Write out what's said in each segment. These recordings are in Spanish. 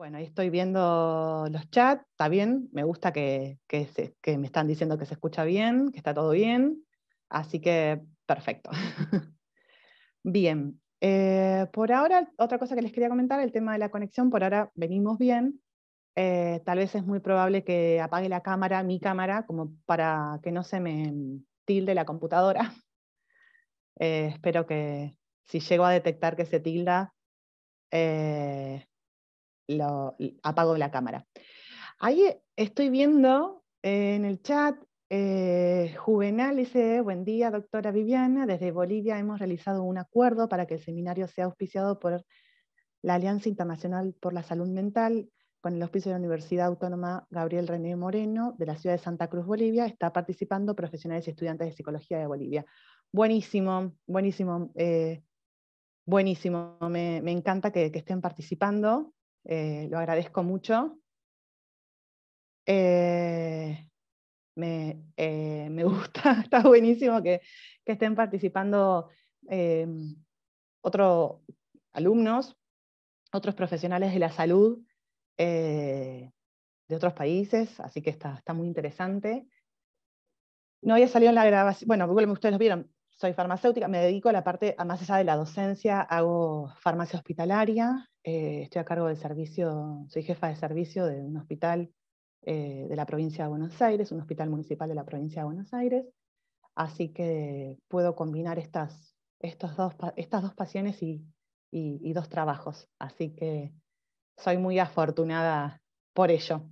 Bueno, ahí estoy viendo los chats, está bien, me gusta que, me están diciendo que se escucha bien, que está todo bien, así que perfecto. bien, eh, por ahora, otra cosa que les quería comentar, el tema de la conexión, por ahora venimos bien. Eh, tal vez es muy probable que apague la cámara, mi cámara, como para que no se me tilde la computadora. Eh, espero que si llego a detectar que se tilda, lo, apago la cámara. Ahí eh, estoy viendo eh, en el chat, eh, Juvenal dice, buen día doctora Viviana, desde Bolivia hemos realizado un acuerdo para que el seminario sea auspiciado por la Alianza Internacional por la Salud Mental, con el auspicio de la Universidad Autónoma Gabriel René Moreno de la ciudad de Santa Cruz, Bolivia. Está participando profesionales y estudiantes de psicología de Bolivia. Buenísimo, buenísimo, eh, buenísimo. Me, encanta que, estén participando. Eh, lo agradezco mucho. Eh, me, eh, gusta, está buenísimo que, estén participando otros alumnos, otros profesionales de la salud de otros países, así que está, está muy interesante. No había salido en la grabación, bueno, ustedes lo vieron, soy farmacéutica, me dedico a la parte, más allá de la docencia, hago farmacia hospitalaria, eh, estoy a cargo del servicio, soy jefa de servicio de un hospital eh, de la provincia de Buenos Aires, un hospital municipal de la provincia de Buenos Aires, así que puedo combinar estas, estos dos, estas dos pasiones y, dos trabajos, así que soy muy afortunada por ello.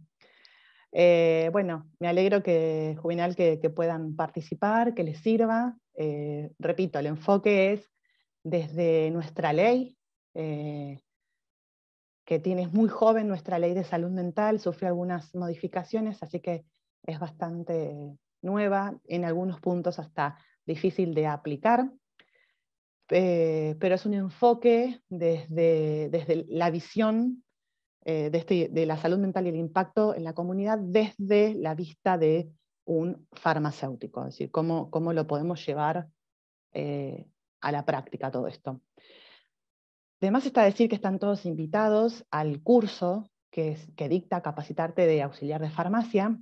Eh, bueno, me alegro que, Juvenal, que, que, puedan participar, que les sirva. Eh, repito, el enfoque es desde nuestra ley, eh, que tiene muy joven nuestra ley de salud mental, sufrió algunas modificaciones, así que es bastante nueva, en algunos puntos hasta difícil de aplicar, eh, pero es un enfoque desde, desde la visión de, este, de, la salud mental y el impacto en la comunidad desde la vista de un farmacéutico, es decir, cómo, cómo lo podemos llevar eh, a la práctica todo esto. Además está decir que están todos invitados al curso que, dicta Capacitarte de Auxiliar de Farmacia.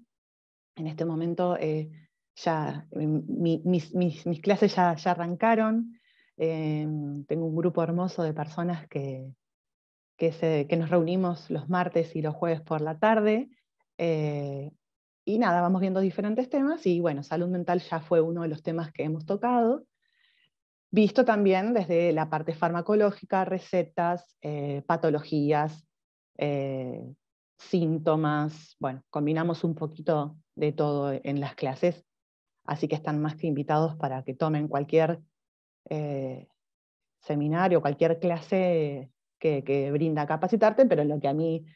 En este momento eh, ya em, mis, clases ya, arrancaron. Em, tengo un grupo hermoso de personas que, nos reunimos los martes y los jueves por la tarde. Eh, y nada, vamos viendo diferentes temas y bueno, salud mental ya fue uno de los temas que hemos tocado, visto también desde la parte farmacológica, recetas, eh, patologías, eh, síntomas, bueno, combinamos un poquito de todo en las clases, así que están más que invitados para que tomen cualquier eh, seminario, cualquier clase que, que brinda capacitarte, pero lo que a mí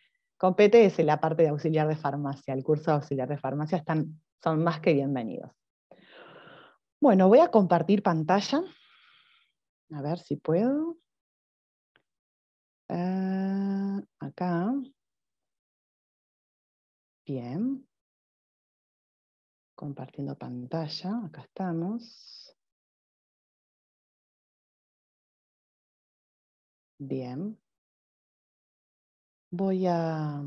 compete es la parte de auxiliar de farmacia. El curso de auxiliar de farmacia están, son más que bienvenidos. Bueno, voy a compartir pantalla. A ver si puedo. Ah, acá. Bien. Compartiendo pantalla. Acá estamos. Bien voy a,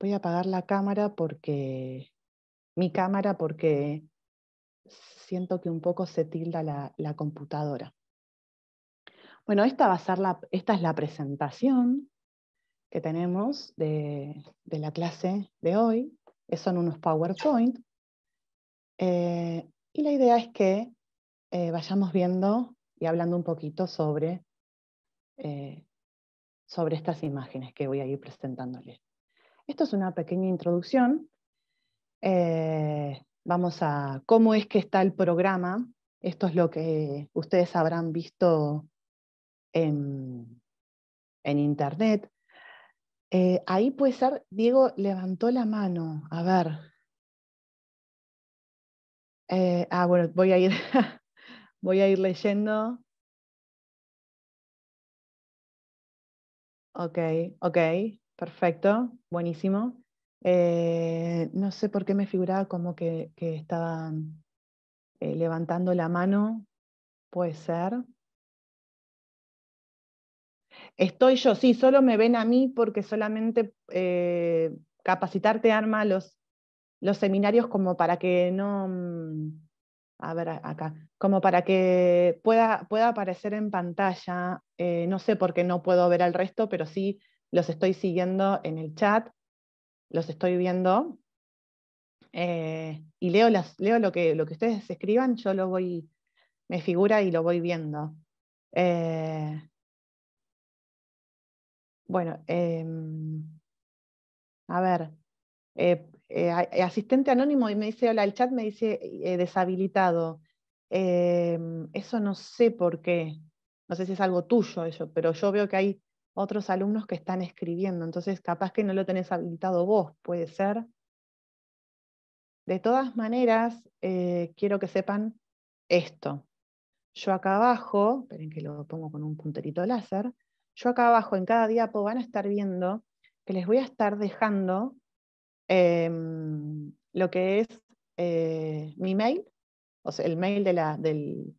voy a apagar la cámara porque, mi cámara porque siento que un poco se tilda la, computadora. Bueno, esta, va a ser esta es la presentación que tenemos de, la clase de hoy. Son unos PowerPoint. Eh, y la idea es que eh, vayamos viendo y hablando un poquito sobre eh, sobre estas imágenes que voy a ir presentándoles. Esto es una pequeña introducción. Eh, vamos a cómo es que está el programa. Esto es lo que ustedes habrán visto en, internet. Eh, ahí puede ser, Diego levantó la mano. A ver. Eh, ah, bueno, voy a ir, voy a ir leyendo. Ok, ok, perfecto, buenísimo. Eh, no sé por qué me figuraba como que, que estaba eh, levantando la mano, puede ser. Estoy yo, sí, solo me ven a mí porque solamente eh, capacitarte arma los seminarios como para que no mm, a ver acá, como para que pueda, pueda aparecer en pantalla, eh, no sé por qué no puedo ver al resto, pero sí los estoy siguiendo en el chat, los estoy viendo, eh, y leo, las, leo lo, que, lo que ustedes escriban, yo lo voy, me figura y lo voy viendo. Eh, bueno, em, a ver, eh, eh, asistente anónimo y me dice, hola, el chat me dice eh, deshabilitado. Em, eso no sé por qué, no sé si es algo tuyo eso, pero yo veo que hay otros alumnos que están escribiendo, entonces capaz que no lo tenés habilitado vos, puede ser. De todas maneras, quiero que sepan esto. Yo acá abajo, esperen que lo pongo con un punterito láser, yo acá abajo en cada diapo van a estar viendo que les voy a estar dejando Em, lo que es eh, mi mail, o sea, el mail de, la, de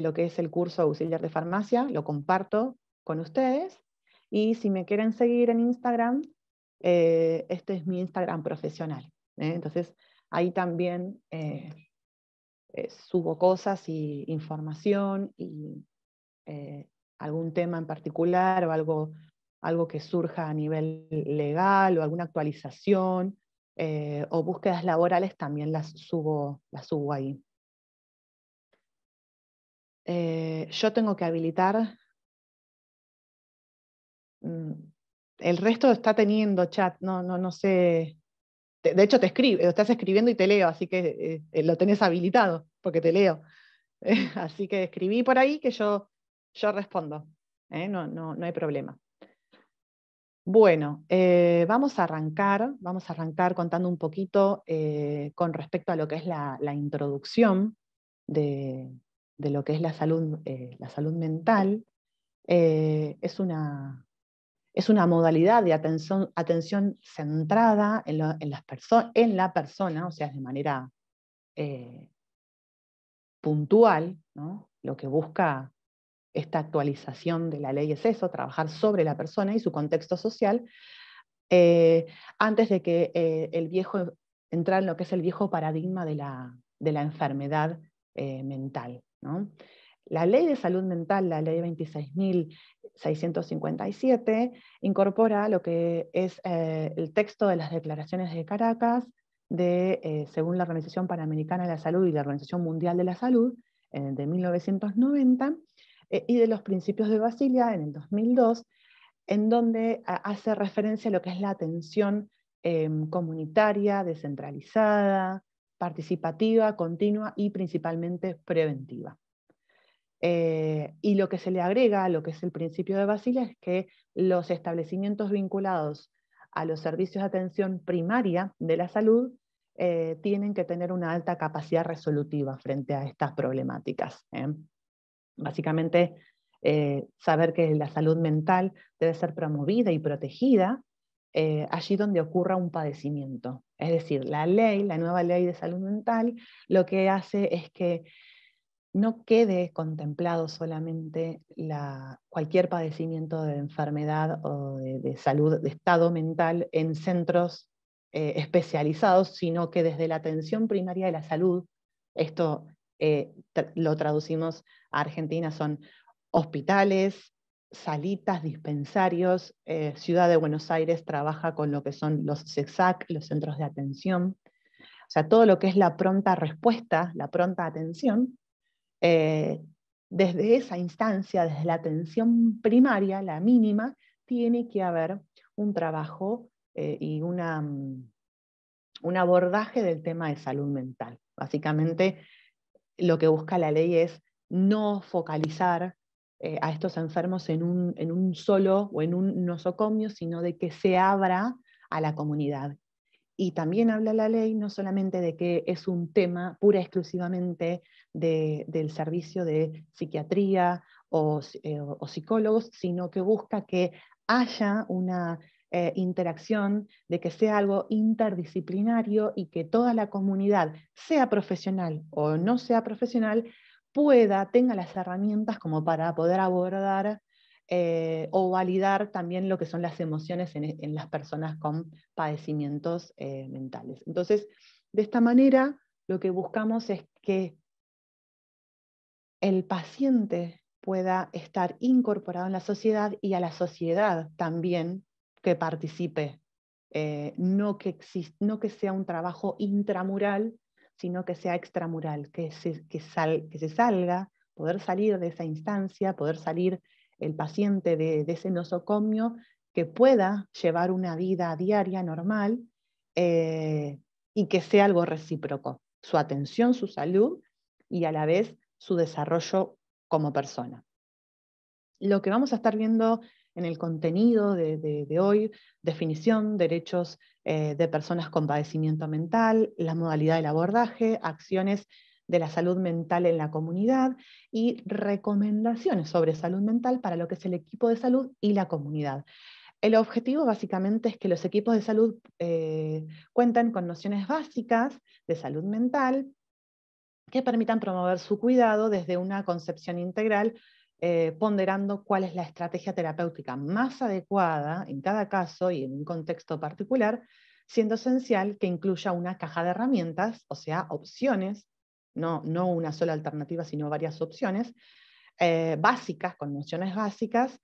lo que es el curso auxiliar de farmacia, lo comparto con ustedes. Y si me quieren seguir en Instagram, eh, este es mi Instagram profesional. ¿eh? Entonces, ahí también subo cosas y información y algún tema en particular o algo algo que surja a nivel legal o alguna actualización eh, o búsquedas laborales, también las subo, subo ahí. Eh, yo tengo que habilitar... Mm, el resto está teniendo chat, no, no, no sé. De hecho, te escribe, estás escribiendo y te leo, así que eh, lo tenés habilitado, porque te leo. así que escribí por ahí que yo, yo respondo. No, no, no hay problema. Bueno, eh, vamos a arrancar, vamos a arrancar contando un poquito eh, con respecto a lo que es la, introducción de, lo que es la salud, eh, mental. Es una, modalidad de atención, centrada en, las en, la persona, o sea, de manera puntual, lo que busca esta actualización de la ley es eso, trabajar sobre la persona y su contexto social, eh, antes de que eh, el viejo entrar en lo que es el viejo paradigma de la, enfermedad eh, mental. La ley de salud mental, la ley 26.657, incorpora lo que es el texto de las declaraciones de Caracas, de, según la Organización Panamericana de la Salud y la Organización Mundial de la Salud, de 1990, eh, y de los principios de Basilia en el 2002, en donde hace referencia a lo que es la atención em, comunitaria, descentralizada, participativa, continua y principalmente preventiva. Eh, y lo que se le agrega a lo que es el principio de Basilia es que los establecimientos vinculados a los servicios de atención primaria de la salud eh, tienen que tener una alta capacidad resolutiva frente a estas problemáticas. Básicamente, eh, saber que la salud mental debe ser promovida y protegida eh, allí donde ocurra un padecimiento. Es decir, la ley, la nueva ley de salud mental, lo que hace es que no quede contemplado solamente la, cualquier padecimiento de enfermedad o de, salud, de estado mental en centros eh, especializados, sino que desde la atención primaria de la salud, esto eh, lo traducimos a Argentina, son hospitales, salitas, dispensarios. Eh, Ciudad de Buenos Aires trabaja con lo que son los CESAC, los centros de atención. O sea, todo lo que es la pronta respuesta, la pronta atención. Eh, desde esa instancia, desde la atención primaria, la mínima, tiene que haber un trabajo y una, mm, un abordaje del tema de salud mental. Básicamente, lo que busca la ley es no focalizar eh, a estos enfermos en un, en un solo o en un nosocomio, sino de que se abra a la comunidad. Y también habla la ley no solamente de que es un tema pura exclusivamente del servicio de psiquiatría eh, o, psicólogos, sino que busca que haya una eh, interacción, de que sea algo interdisciplinario y que toda la comunidad, sea profesional o no sea profesional, pueda, tenga las herramientas como para poder abordar eh, o validar también lo que son las emociones en, las personas con padecimientos eh, mentales. Entonces, de esta manera, lo que buscamos es que el paciente pueda estar incorporado en la sociedad y a la sociedad también que participe, eh, no, que no que sea un trabajo intramural, sino que sea extramural, que se, que se salga, poder salir de esa instancia, poder salir el paciente de, ese nosocomio, que pueda llevar una vida diaria normal eh, y que sea algo recíproco, su atención, su salud y a la vez su desarrollo como persona. Lo que vamos a estar viendo en el contenido de, hoy, definición, derechos eh, de personas con padecimiento mental, la modalidad del abordaje, acciones de la salud mental en la comunidad y recomendaciones sobre salud mental para lo que es el equipo de salud y la comunidad. El objetivo básicamente es que los equipos de salud eh, cuenten con nociones básicas de salud mental que permitan promover su cuidado desde una concepción integral eh, ponderando cuál es la estrategia terapéutica más adecuada en cada caso y en un contexto particular, siendo esencial que incluya una caja de herramientas, o sea, opciones, no, no una sola alternativa, sino varias opciones eh, básicas, con nociones básicas,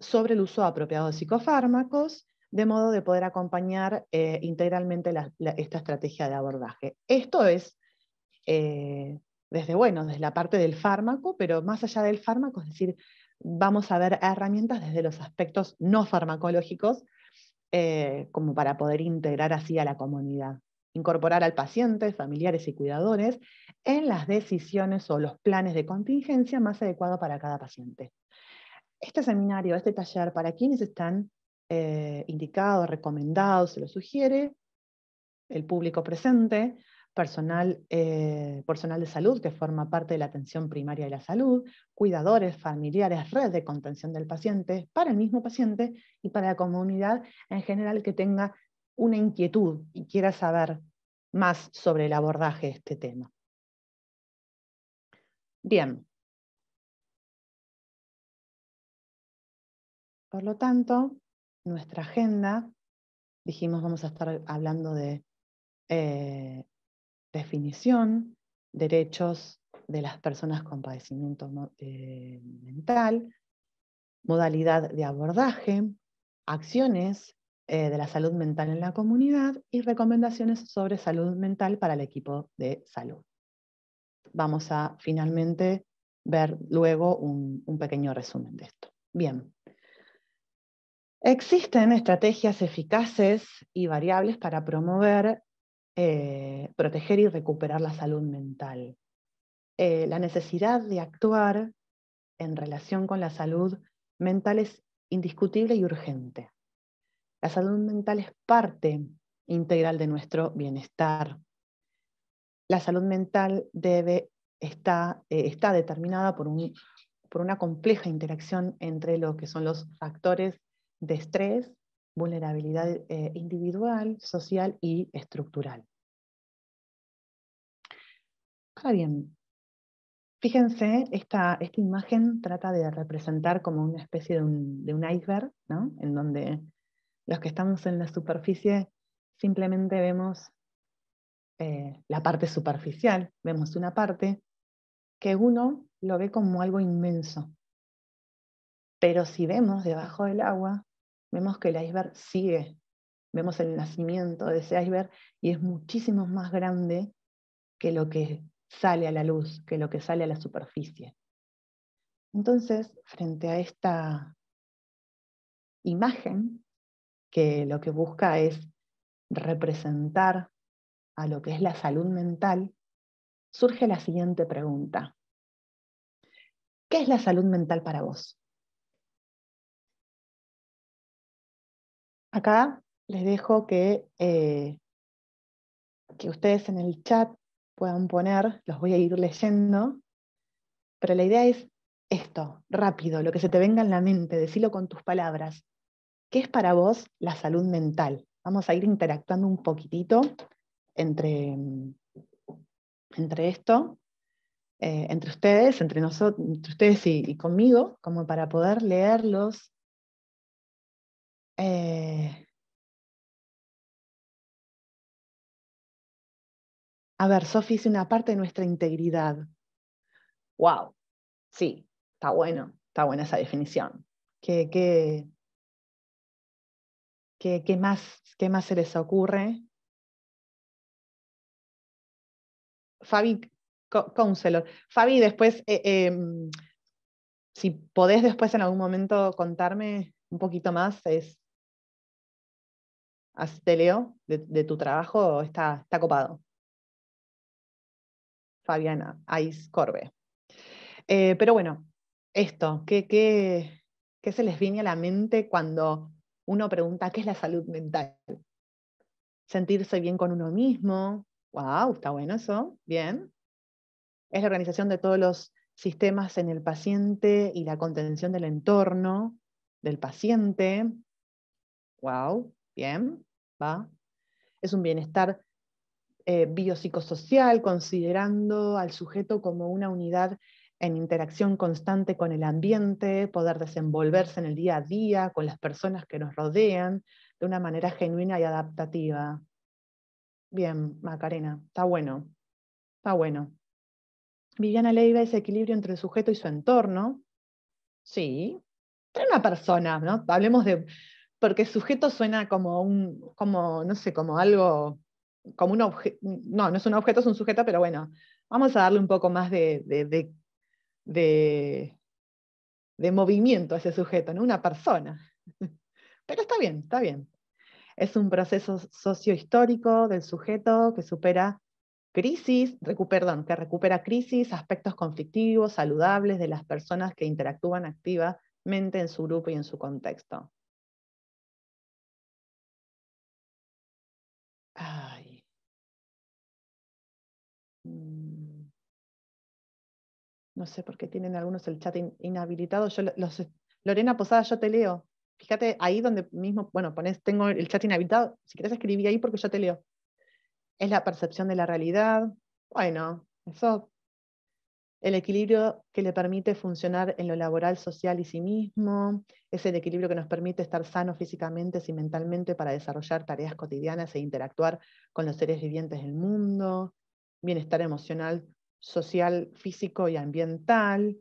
sobre el uso apropiado de psicofármacos, de modo de poder acompañar eh, integralmente esta estrategia de abordaje. Esto es desde, bueno, desde la parte del fármaco, pero más allá del fármaco, es decir, vamos a ver herramientas desde los aspectos no farmacológicos eh, como para poder integrar así a la comunidad. Incorporar al paciente, familiares y cuidadores en las decisiones o los planes de contingencia más adecuados para cada paciente. Este seminario, este taller, para quienes están eh, indicados, recomendados, se lo sugiere, el público presente, personal, eh, personal de salud que forma parte de la atención primaria de la salud, cuidadores, familiares, red de contención del paciente, para el mismo paciente y para la comunidad en general que tenga una inquietud y quiera saber más sobre el abordaje de este tema. Bien. Por lo tanto, nuestra agenda, dijimos vamos a estar hablando de eh, definición, derechos de las personas con padecimiento eh, mental, modalidad de abordaje, acciones eh, de la salud mental en la comunidad y recomendaciones sobre salud mental para el equipo de salud. Vamos a finalmente ver luego un, un pequeño resumen de esto. Bien. Existen estrategias eficaces y variables para promover eh, proteger y recuperar la salud mental. Eh, la necesidad de actuar en relación con la salud mental es indiscutible y urgente. La salud mental es parte integral de nuestro bienestar. La salud mental eh, está, determinada por, por una compleja interacción entre lo que son los factores de estrés, vulnerabilidad eh, individual, social y estructural. Ahora bien, fíjense, esta, imagen trata de representar como una especie de un, iceberg, ¿no? en donde los que estamos en la superficie simplemente vemos eh, la parte superficial, vemos una parte que uno lo ve como algo inmenso. Pero si vemos debajo del agua, Vemos que el iceberg sigue, vemos el nacimiento de ese iceberg y es muchísimo más grande que lo que sale a la luz, que lo que sale a la superficie. Entonces, frente a esta imagen, que lo que busca es representar a lo que es la salud mental, surge la siguiente pregunta. ¿Qué es la salud mental para vos? Acá les dejo eh, que, ustedes en el chat puedan poner, los voy a ir leyendo, pero la idea es esto, rápido, lo que se te venga en la mente, decilo con tus palabras. ¿Qué es para vos la salud mental? Vamos a ir interactuando un poquitito entre, mm, entre esto, eh, entre ustedes, entre, nosotros, entre ustedes y, conmigo, como para poder leerlos, eh, a ver, Sophie, es una parte de nuestra integridad. ¡Wow! Sí, está bueno, está buena esa definición. ¿Qué, más, qué más se les ocurre? Fabi, counselor. Fabi, después, eh, em, si podés después en algún momento contarme un poquito más, es te leo, de, tu trabajo está, copado. Fabiana Ice Corbe. Eh, pero bueno, esto, ¿qué, ¿qué, qué, se les viene a la mente cuando uno pregunta qué es la salud mental? Sentirse bien con uno mismo. ¡Wow! Está bueno eso. Bien. Es la organización de todos los sistemas en el paciente y la contención del entorno del paciente. ¡Wow! Bien, va. Es un bienestar eh, biopsicosocial, considerando al sujeto como una unidad en interacción constante con el ambiente, poder desenvolverse en el día a día, con las personas que nos rodean, de una manera genuina y adaptativa. Bien, Macarena, está bueno, está bueno. Viviana Leiva, ese equilibrio entre el sujeto y su entorno. Sí, una persona, ¿no? Hablemos de, porque sujeto suena como un, como, no sé, como algo, como un objeto, no, no es un objeto, es un sujeto, pero bueno, vamos a darle un poco más de, movimiento a ese sujeto, ¿no? Una persona. Pero está bien, está bien. Es un proceso sociohistórico del sujeto que supera crisis, perdón, que recupera crisis, aspectos conflictivos, saludables de las personas que interactúan activamente en su grupo y en su contexto. no sé por qué tienen algunos el chat inhabilitado. los, Lorena Posada, yo te leo. Fíjate ahí donde mismo, bueno, pones, tengo el chat inhabilitado. Si quieres escribí ahí porque yo te leo. Es la percepción de la realidad. Bueno, eso. El equilibrio que le permite funcionar en lo laboral, social y sí mismo. Es el equilibrio que nos permite estar sanos físicamente y mentalmente para desarrollar tareas cotidianas e interactuar con los seres vivientes del mundo. Bienestar emocional social, físico y ambiental.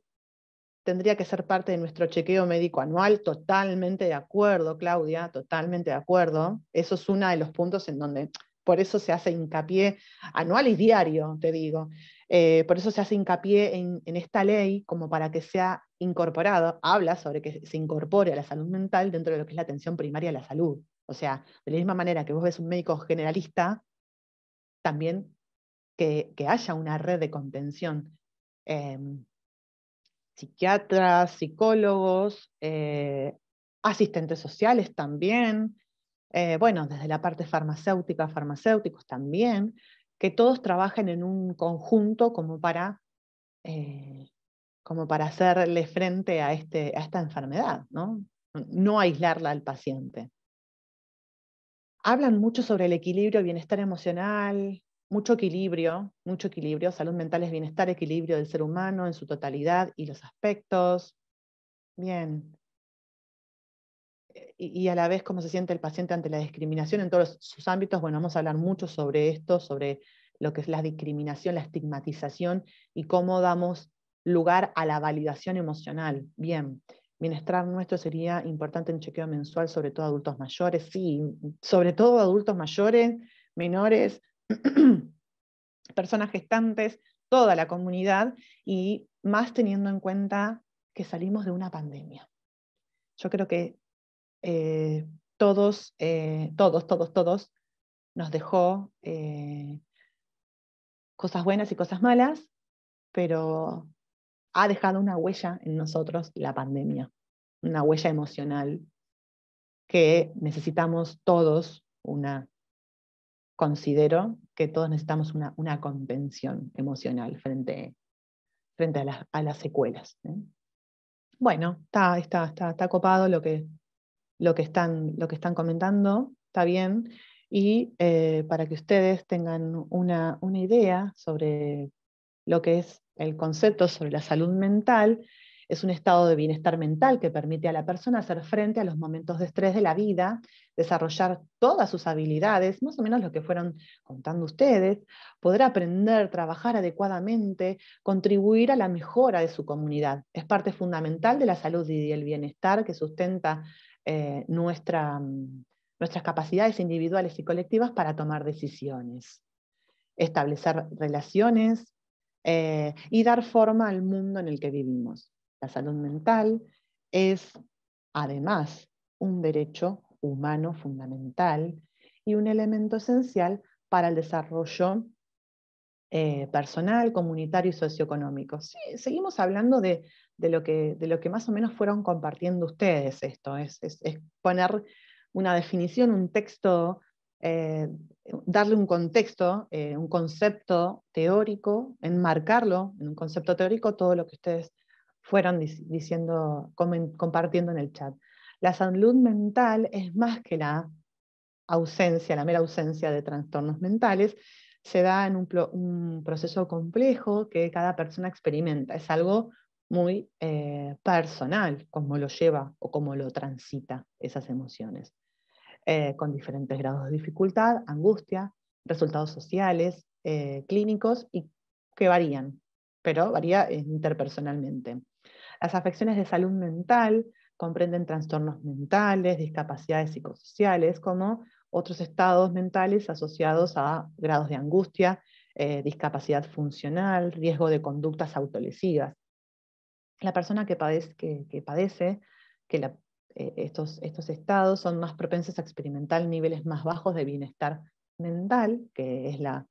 Tendría que ser parte de nuestro chequeo médico anual, totalmente de acuerdo, Claudia, totalmente de acuerdo. Eso es uno de los puntos en donde, por eso se hace hincapié, anual y diario, te digo, eh, por eso se hace hincapié en, en esta ley como para que sea incorporado, habla sobre que se incorpore a la salud mental dentro de lo que es la atención primaria a la salud. O sea, de la misma manera que vos ves un médico generalista, también que, haya una red de contención. Em, psiquiatras, psicólogos, eh, asistentes sociales también, eh, bueno, desde la parte farmacéutica, farmacéuticos también, que todos trabajen en un conjunto como para, eh, como para hacerle frente a, este, a esta enfermedad, ¿no? no aislarla al paciente. Hablan mucho sobre el equilibrio, bienestar emocional, mucho equilibrio, mucho equilibrio, salud mental es bienestar, equilibrio del ser humano en su totalidad y los aspectos. Bien. Y, a la vez cómo se siente el paciente ante la discriminación en todos sus ámbitos. Bueno, vamos a hablar mucho sobre esto, sobre lo que es la discriminación, la estigmatización y cómo damos lugar a la validación emocional. Bien, bienestar nuestro sería importante en chequeo mensual, sobre todo adultos mayores, sí, sobre todo adultos mayores, menores, personas gestantes, toda la comunidad y más teniendo en cuenta que salimos de una pandemia. Yo creo que eh, todos, eh, todos, todos, todos nos dejó eh, cosas buenas y cosas malas, pero ha dejado una huella en nosotros la pandemia, una huella emocional que necesitamos todos una considero que todos necesitamos una, una contención emocional frente, frente a, las, secuelas. ¿eh? Bueno, está, está, está, copado lo que, lo, que están, lo que están comentando, está bien. Y eh, para que ustedes tengan una idea sobre lo que es el concepto sobre la salud mental, es un estado de bienestar mental que permite a la persona hacer frente a los momentos de estrés de la vida, desarrollar todas sus habilidades, más o menos lo que fueron contando ustedes, poder aprender, trabajar adecuadamente, contribuir a la mejora de su comunidad. Es parte fundamental de la salud y del bienestar que sustenta eh, nuestras capacidades individuales y colectivas para tomar decisiones, establecer relaciones eh, y dar forma al mundo en el que vivimos. La salud mental es además un derecho humano fundamental y un elemento esencial para el desarrollo eh, personal, comunitario y socioeconómico. seguimos hablando de, lo que, de, lo que, más o menos fueron compartiendo ustedes esto, es, es, poner una definición, un texto, eh, darle un contexto, eh, un concepto teórico, enmarcarlo en un concepto teórico todo lo que ustedes fueron diciendo, compartiendo en el chat. La salud mental es más que la ausencia, la mera ausencia de trastornos mentales, se da en un, proceso complejo que cada persona experimenta. Es algo muy eh, personal, cómo lo lleva o cómo lo transita esas emociones, eh, con diferentes grados de dificultad, angustia, resultados sociales, eh, clínicos y que varían, pero varía interpersonalmente. Las afecciones de salud mental comprenden trastornos mentales, discapacidades psicosociales, como otros estados mentales asociados a grados de angustia, eh, discapacidad funcional, riesgo de conductas autolesivas. La persona que padece, que, eh, estos, estos estados son más propensos a experimentar niveles más bajos de bienestar mental, que es la,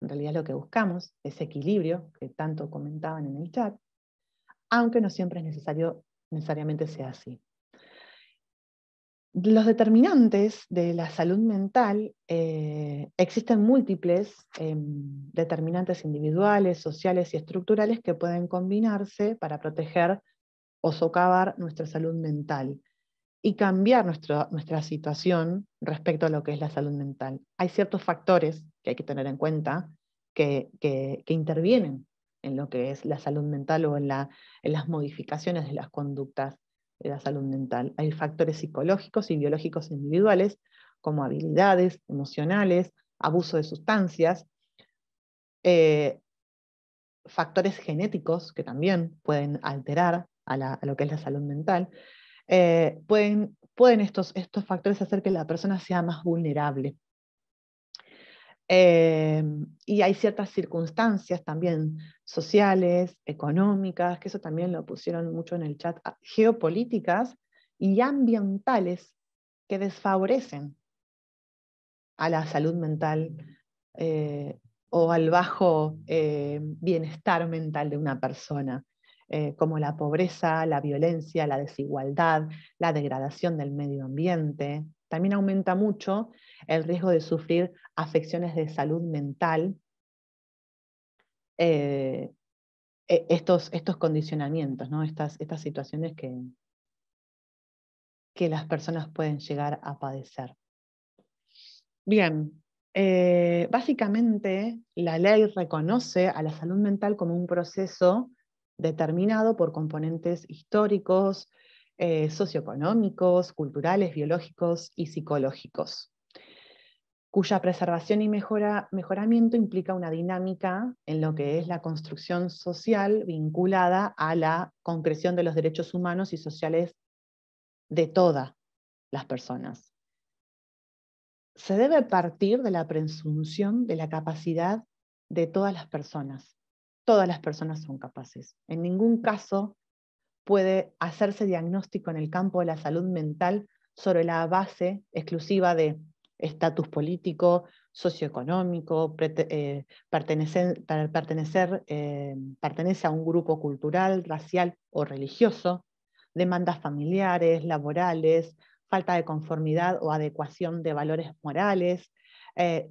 en realidad lo que buscamos, ese equilibrio que tanto comentaban en el chat, aunque no siempre es necesario, necesariamente sea así. Los determinantes de la salud mental, eh, existen múltiples eh, determinantes individuales, sociales y estructurales que pueden combinarse para proteger o socavar nuestra salud mental y cambiar nuestra situación respecto a lo que es la salud mental. Hay ciertos factores que hay que tener en cuenta que intervienen en lo que es la salud mental o en, las modificaciones de las conductas de la salud mental. Hay factores psicológicos y biológicos individuales, como habilidades emocionales, abuso de sustancias, eh, factores genéticos que también pueden alterar a, lo que es la salud mental, eh, pueden, pueden estos, estos factores hacer que la persona sea más vulnerable eh, y hay ciertas circunstancias también sociales, económicas, que eso también lo pusieron mucho en el chat, ah, geopolíticas y ambientales que desfavorecen a la salud mental eh, o al bajo eh, bienestar mental de una persona, como la pobreza, la violencia, la desigualdad, la degradación del medio ambiente. También aumenta mucho el riesgo de sufrir afecciones de salud mental, eh, e, estos, condicionamientos, ¿no? estas, situaciones que, las personas pueden llegar a padecer. Bien, eh, básicamente la ley reconoce a la salud mental como un proceso determinado por componentes históricos, eh, socioeconómicos, culturales, biológicos y psicológicos cuya preservación y mejoramiento implica una dinámica en lo que es la construcción social vinculada a la concreción de los derechos humanos y sociales de todas las personas. Se debe partir de la presunción de la capacidad de todas las personas. Todas las personas son capaces. En ningún caso puede hacerse diagnóstico en el campo de la salud mental sobre la base exclusiva de estatus político, socioeconómico, eh, pertenecer, eh, pertenece a un grupo cultural, racial o religioso, demandas familiares, laborales, falta de conformidad o adecuación de valores morales, eh,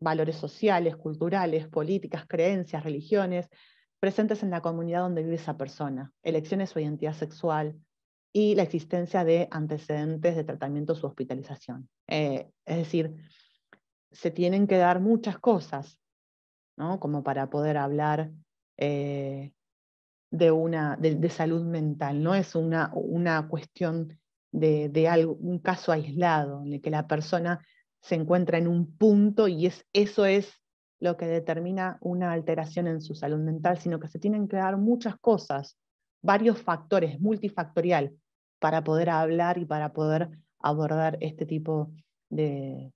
valores sociales, culturales, políticas, creencias, religiones, presentes en la comunidad donde vive esa persona, elecciones o identidad sexual, y la existencia de antecedentes de tratamiento o hospitalización. Eh, es decir, se tienen que dar muchas cosas, ¿no? Como para poder hablar eh, de, una, de, salud mental. No es una, una cuestión de, un caso aislado en el que la persona se encuentra en un punto y es, eso es lo que determina una alteración en su salud mental, sino que se tienen que dar muchas cosas, varios factores, multifactorial, para poder hablar y para poder abordar este tipo de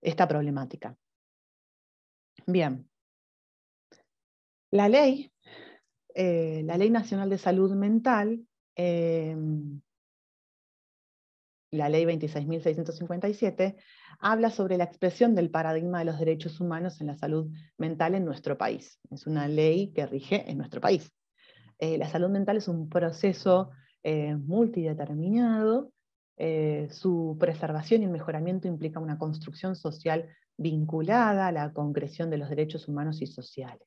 esta problemática. Bien. La ley, eh, la Ley Nacional de Salud Mental, eh, la Ley 26.657, habla sobre la expresión del paradigma de los derechos humanos en la salud mental en nuestro país. Es una ley que rige en nuestro país. Eh, la salud mental es un proceso multideterminado, eh, su preservación y mejoramiento implica una construcción social vinculada a la concreción de los derechos humanos y sociales.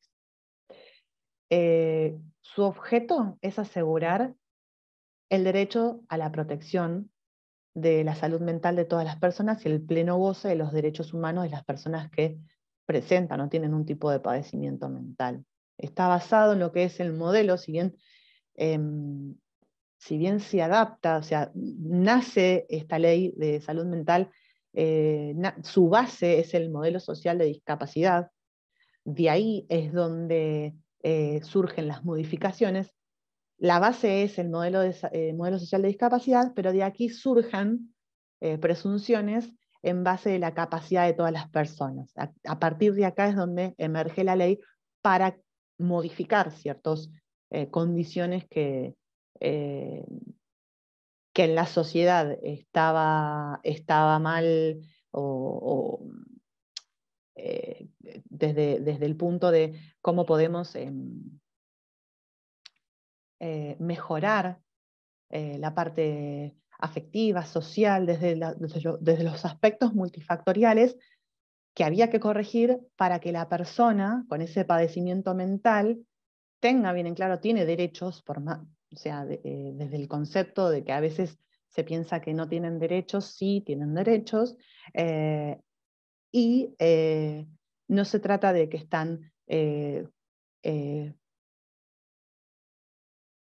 Eh, su objeto es asegurar el derecho a la protección de la salud mental de todas las personas y el pleno goce de los derechos humanos de las personas que presentan o tienen un tipo de padecimiento mental. Está basado en lo que es el modelo, si bien em, si bien se adapta, o sea, nace esta ley de salud mental, eh, su base es el modelo social de discapacidad, de ahí es donde eh, surgen las modificaciones. La base es el modelo, de, eh, modelo social de discapacidad, pero de aquí surgen presunciones en base de la capacidad de todas las personas. A, a, partir de acá es donde emerge la ley para modificar ciertas condiciones que, eh, que en la sociedad estaba, estaba mal o, eh, desde, desde, el punto de cómo podemos em, eh, mejorar la parte afectiva, social, desde, desde, los aspectos multifactoriales que había que corregir para que la persona con ese padecimiento mental tenga bien en claro, tiene derechos, por, o sea, eh, desde el concepto de que a veces se piensa que no tienen derechos, sí tienen derechos, eh, y eh, no se trata de que están...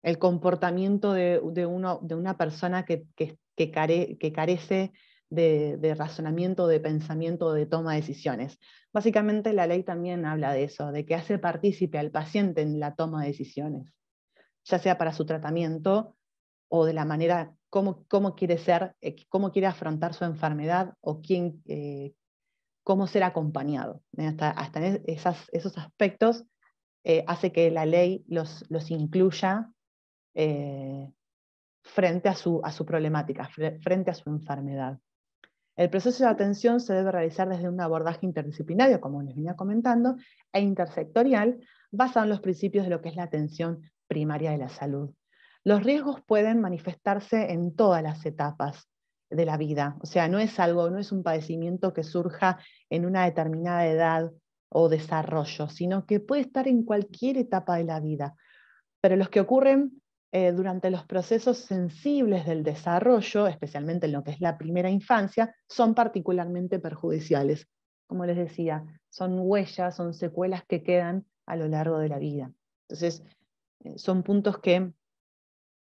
el comportamiento de, de una persona que, que, que carece de, de, razonamiento, de pensamiento, de toma de decisiones. Básicamente la ley también habla de eso, de que hace partícipe al paciente en la toma de decisiones ya sea para su tratamiento o de la manera cómo, quiere ser, eh, cómo quiere afrontar su enfermedad o quién, eh, cómo ser acompañado. ¿eh? Hasta, esos aspectos hace que la ley los, incluya frente a su, a su problemática, frente a su enfermedad. El proceso de atención se debe realizar desde un abordaje interdisciplinario, como les venía comentando, e intersectorial, basado en los principios de lo que es la atención primaria de la salud. Los riesgos pueden manifestarse en todas las etapas de la vida, o sea, no es algo, no es un padecimiento que surja en una determinada edad o desarrollo, sino que puede estar en cualquier etapa de la vida. Pero los que ocurren eh, durante los procesos sensibles del desarrollo, especialmente en lo que es la primera infancia, son particularmente perjudiciales. Como les decía, son huellas, son secuelas que quedan a lo largo de la vida. Entonces, eh, son puntos que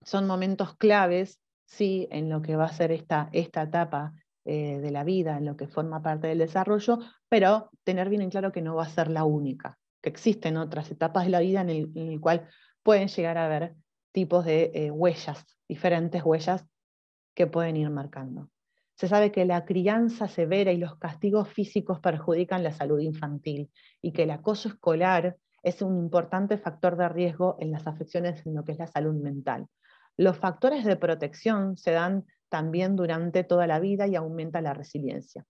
son momentos claves, sí, en lo que va a ser esta, etapa eh, de la vida, en lo que forma parte del desarrollo, pero tener bien en claro que no va a ser la única, que existen otras etapas de la vida en el, en cual pueden llegar a haber tipos de eh, huellas, diferentes huellas que pueden ir marcando. Se sabe que la crianza severa y los castigos físicos perjudican la salud infantil y que el acoso escolar es un importante factor de riesgo en las afecciones en lo que es la salud mental. Los factores de protección se dan también durante toda la vida y aumenta la resiliencia.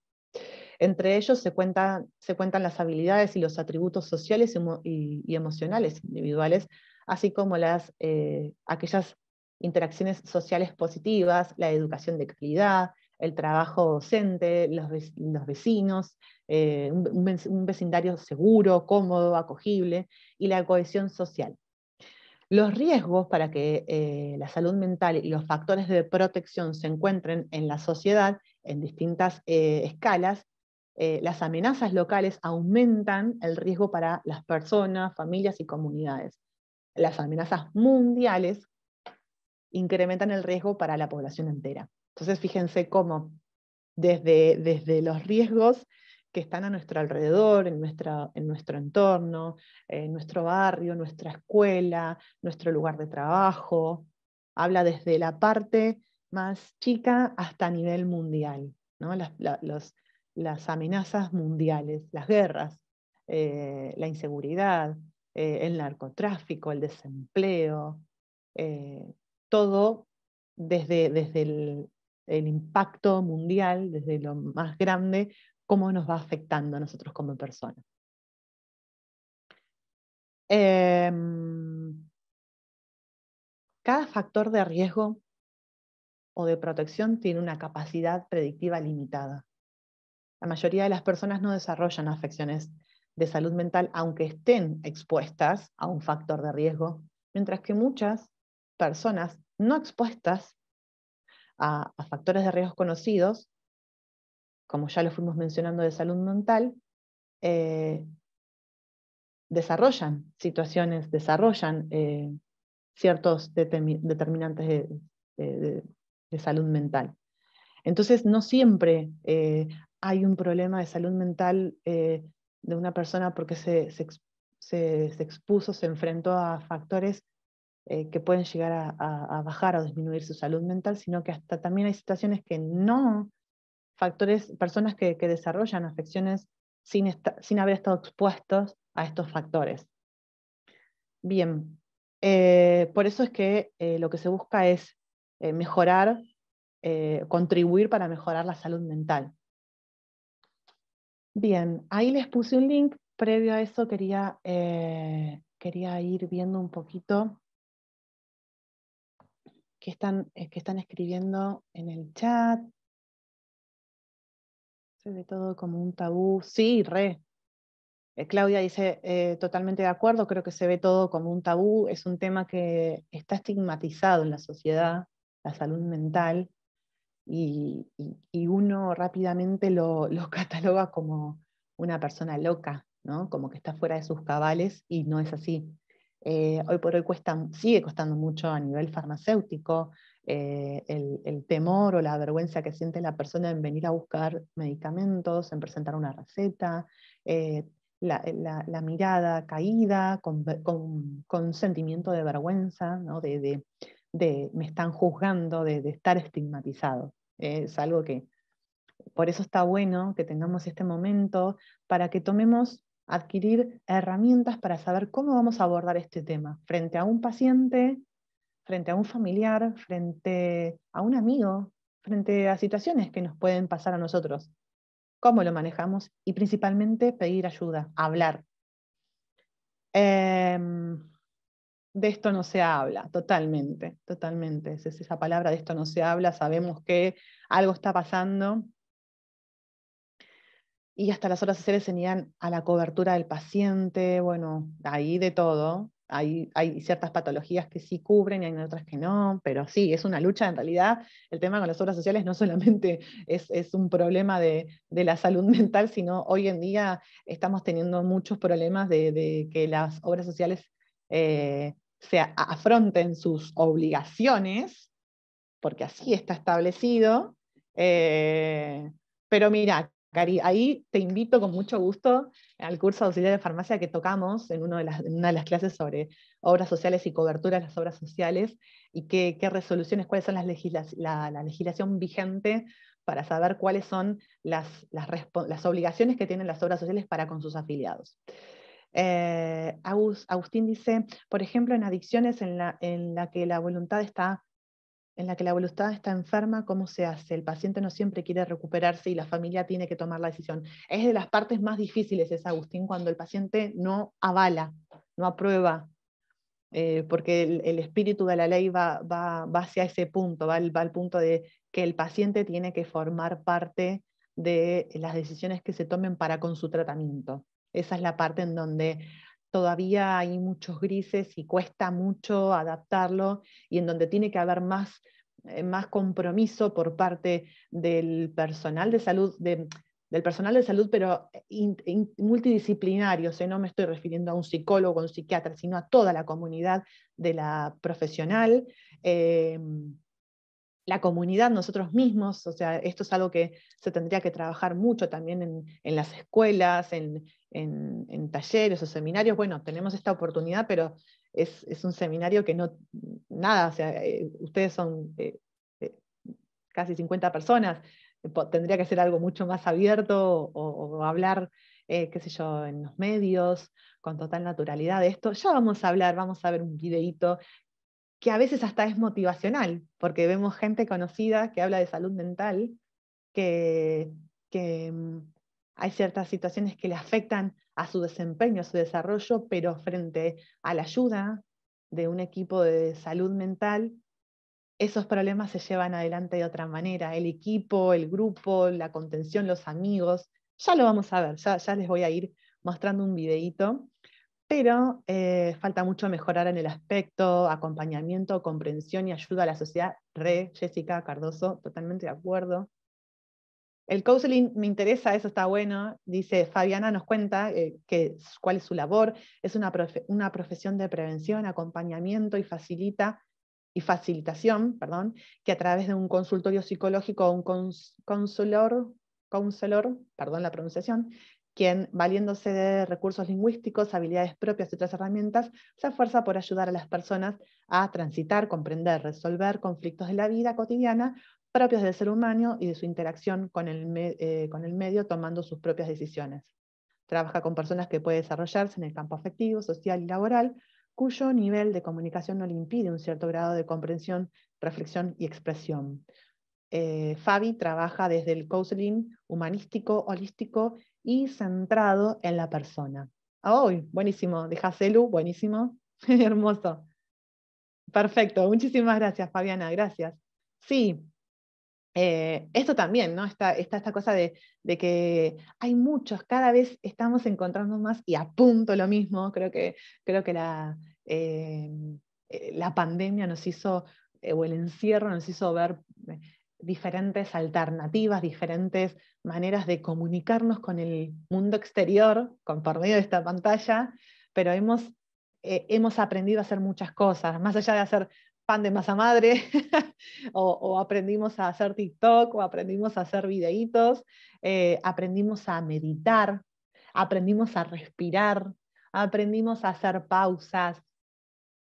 Entre ellos se, se cuentan las habilidades y los atributos sociales y, emocionales individuales, así como las, eh, aquellas interacciones sociales positivas, la educación de calidad, el trabajo docente, los, vecinos, eh, un vecindario seguro, cómodo, acogible y la cohesión social. Los riesgos para que eh, la salud mental y los factores de protección se encuentren en la sociedad en distintas eh, escalas, las amenazas locales aumentan el riesgo para las personas, familias y comunidades. Las amenazas mundiales incrementan el riesgo para la población entera. Entonces, fíjense cómo desde, desde los riesgos que están a nuestro alrededor, en, nuestra, en nuestro entorno, en nuestro barrio, nuestra escuela, nuestro lugar de trabajo. Habla desde la parte más chica hasta a nivel mundial, ¿no? las, los, las amenazas mundiales, las guerras, eh, la inseguridad, eh, el narcotráfico, el desempleo, eh, todo desde, desde el, el impacto mundial, desde lo más grande, cómo nos va afectando a nosotros como personas. Em, cada factor de riesgo o de protección tiene una capacidad predictiva limitada. La mayoría de las personas no desarrollan afecciones de salud mental aunque estén expuestas a un factor de riesgo, mientras que muchas personas no expuestas a, factores de riesgos conocidos, como ya lo fuimos mencionando de salud mental, eh, desarrollan situaciones, desarrollan eh, ciertos determinantes de, salud mental. Entonces, no siempre eh, hay un problema de salud mental de una persona porque se expuso, se enfrentó a factores eh, que pueden llegar a, bajar o disminuir su salud mental, sino que hasta también hay situaciones que no, factores, personas que, desarrollan afecciones sin, haber estado expuestos a estos factores. Bien, eh, por eso es que eh, lo que se busca es mejorar, contribuir para mejorar la salud mental. Bien, ahí les puse un link. Previo a eso quería ir viendo un poquito que están, eh, que están escribiendo en el chat. ve todo como un tabú. Sí, re. Eh, Claudia dice, eh, totalmente de acuerdo, creo que se ve todo como un tabú, es un tema que está estigmatizado en la sociedad, la salud mental, y, uno rápidamente lo, lo cataloga como una persona loca, ¿no? como que está fuera de sus cabales y no es así. Eh, hoy por hoy cuesta, sigue costando mucho a nivel farmacéutico eh, el, temor o la vergüenza que siente la persona en venir a buscar medicamentos, en presentar una receta, eh, la, mirada caída con, con, sentimiento de vergüenza, ¿no? de, me están juzgando, de, de estar estigmatizado. es algo que, por eso está bueno que tengamos este momento para que tomemos adquirir herramientas para saber cómo vamos a abordar este tema frente a un paciente, frente a un familiar, frente a un amigo, frente a situaciones que nos pueden pasar a nosotros. Cómo lo manejamos y principalmente pedir ayuda, hablar. Em, de esto no se habla, totalmente, totalmente. Es esa palabra de esto no se habla, sabemos que algo está pasando, y hasta las obras sociales se niegan a la cobertura del paciente, bueno, ahí de todo. Hay, hay ciertas patologías que sí cubren y hay otras que no, pero sí, es una lucha en realidad. El tema con las obras sociales no solamente es, un problema de, la salud mental, sino hoy en día estamos teniendo muchos problemas de, que las obras sociales eh, se afronten sus obligaciones, porque así está establecido, eh, pero mira, Cari, ahí te invito con mucho gusto al curso auxiliar de farmacia que tocamos en, una de las clases sobre obras sociales y cobertura de las obras sociales y qué, resoluciones, cuáles son las la, legislación vigente para saber cuáles son las, obligaciones que tienen las obras sociales para con sus afiliados. Eh, Agustín dice, por ejemplo, en adicciones en la, en la que la voluntad está en la que la voluntad está enferma, ¿cómo se hace? El paciente no siempre quiere recuperarse y la familia tiene que tomar la decisión. Es de las partes más difíciles, es Agustín, cuando el paciente no avala, no aprueba, eh, porque el, espíritu de la ley va, va, hacia ese punto, va al punto de que el paciente tiene que formar parte de las decisiones que se tomen para con su tratamiento. Esa es la parte en donde todavía hay muchos grises y cuesta mucho adaptarlo y en donde tiene que haber más, eh, más compromiso por parte del personal de salud, del personal de salud, pero multidisciplinario, o sea, no me estoy refiriendo a un psicólogo, un psiquiatra, sino a toda la comunidad de la profesional. Em, la comunidad, nosotros mismos, o sea, esto es algo que se tendría que trabajar mucho también en, las escuelas, en, talleres o seminarios. Bueno, tenemos esta oportunidad, pero es, un seminario que no, nada, o sea, eh, ustedes son eh, eh, casi 50 personas, tendría que ser algo mucho más abierto o, o hablar, qué sé yo, en los medios, con total naturalidad de esto. Ya vamos a hablar, vamos a ver un videíto que a veces hasta es motivacional, porque vemos gente conocida que habla de salud mental, que, mm, hay ciertas situaciones que le afectan a su desempeño, a su desarrollo, pero frente a la ayuda de un equipo de salud mental, esos problemas se llevan adelante de otra manera. El equipo, el grupo, la contención, los amigos, ya lo vamos a ver, ya, ya les voy a ir mostrando un videíto pero eh, falta mucho mejorar en el aspecto, acompañamiento, comprensión y ayuda a la sociedad. Re, Jessica Cardoso, totalmente de acuerdo. El counseling me interesa, eso está bueno. Dice Fabiana, nos cuenta eh, que, cuál es su labor. Es una, profesión de prevención, acompañamiento y facilita y facilitación, perdón, que a través de un consultorio psicológico o un counselor, perdón la pronunciación, quien, valiéndose de recursos lingüísticos, habilidades propias y otras herramientas, se esfuerza por ayudar a las personas a transitar, comprender, resolver conflictos de la vida cotidiana propios del ser humano y de su interacción con el, eh, medio tomando sus propias decisiones. Trabaja con personas que puede desarrollarse en el campo afectivo, social y laboral, cuyo nivel de comunicación no le impide un cierto grado de comprensión, reflexión y expresión. Eh, Fabi trabaja desde el counseling humanístico, holístico y centrado en la persona. ¡Ay, ah, buenísimo! De celu, buenísimo. Hermoso. Perfecto. Muchísimas gracias, Fabiana. Gracias. Sí, eh, esto también, ¿no? Está, esta cosa de, que hay muchos, cada vez estamos encontrando más y apunto lo mismo. Creo que, creo que la, eh, eh, la pandemia nos hizo, o el encierro nos hizo ver diferentes alternativas, diferentes maneras de comunicarnos con el mundo exterior, con, por medio de esta pantalla, pero hemos, eh, aprendido a hacer muchas cosas, más allá de hacer pan de masa madre, o, aprendimos a hacer TikTok, o aprendimos a hacer videitos, eh, aprendimos a meditar, aprendimos a respirar, aprendimos a hacer pausas,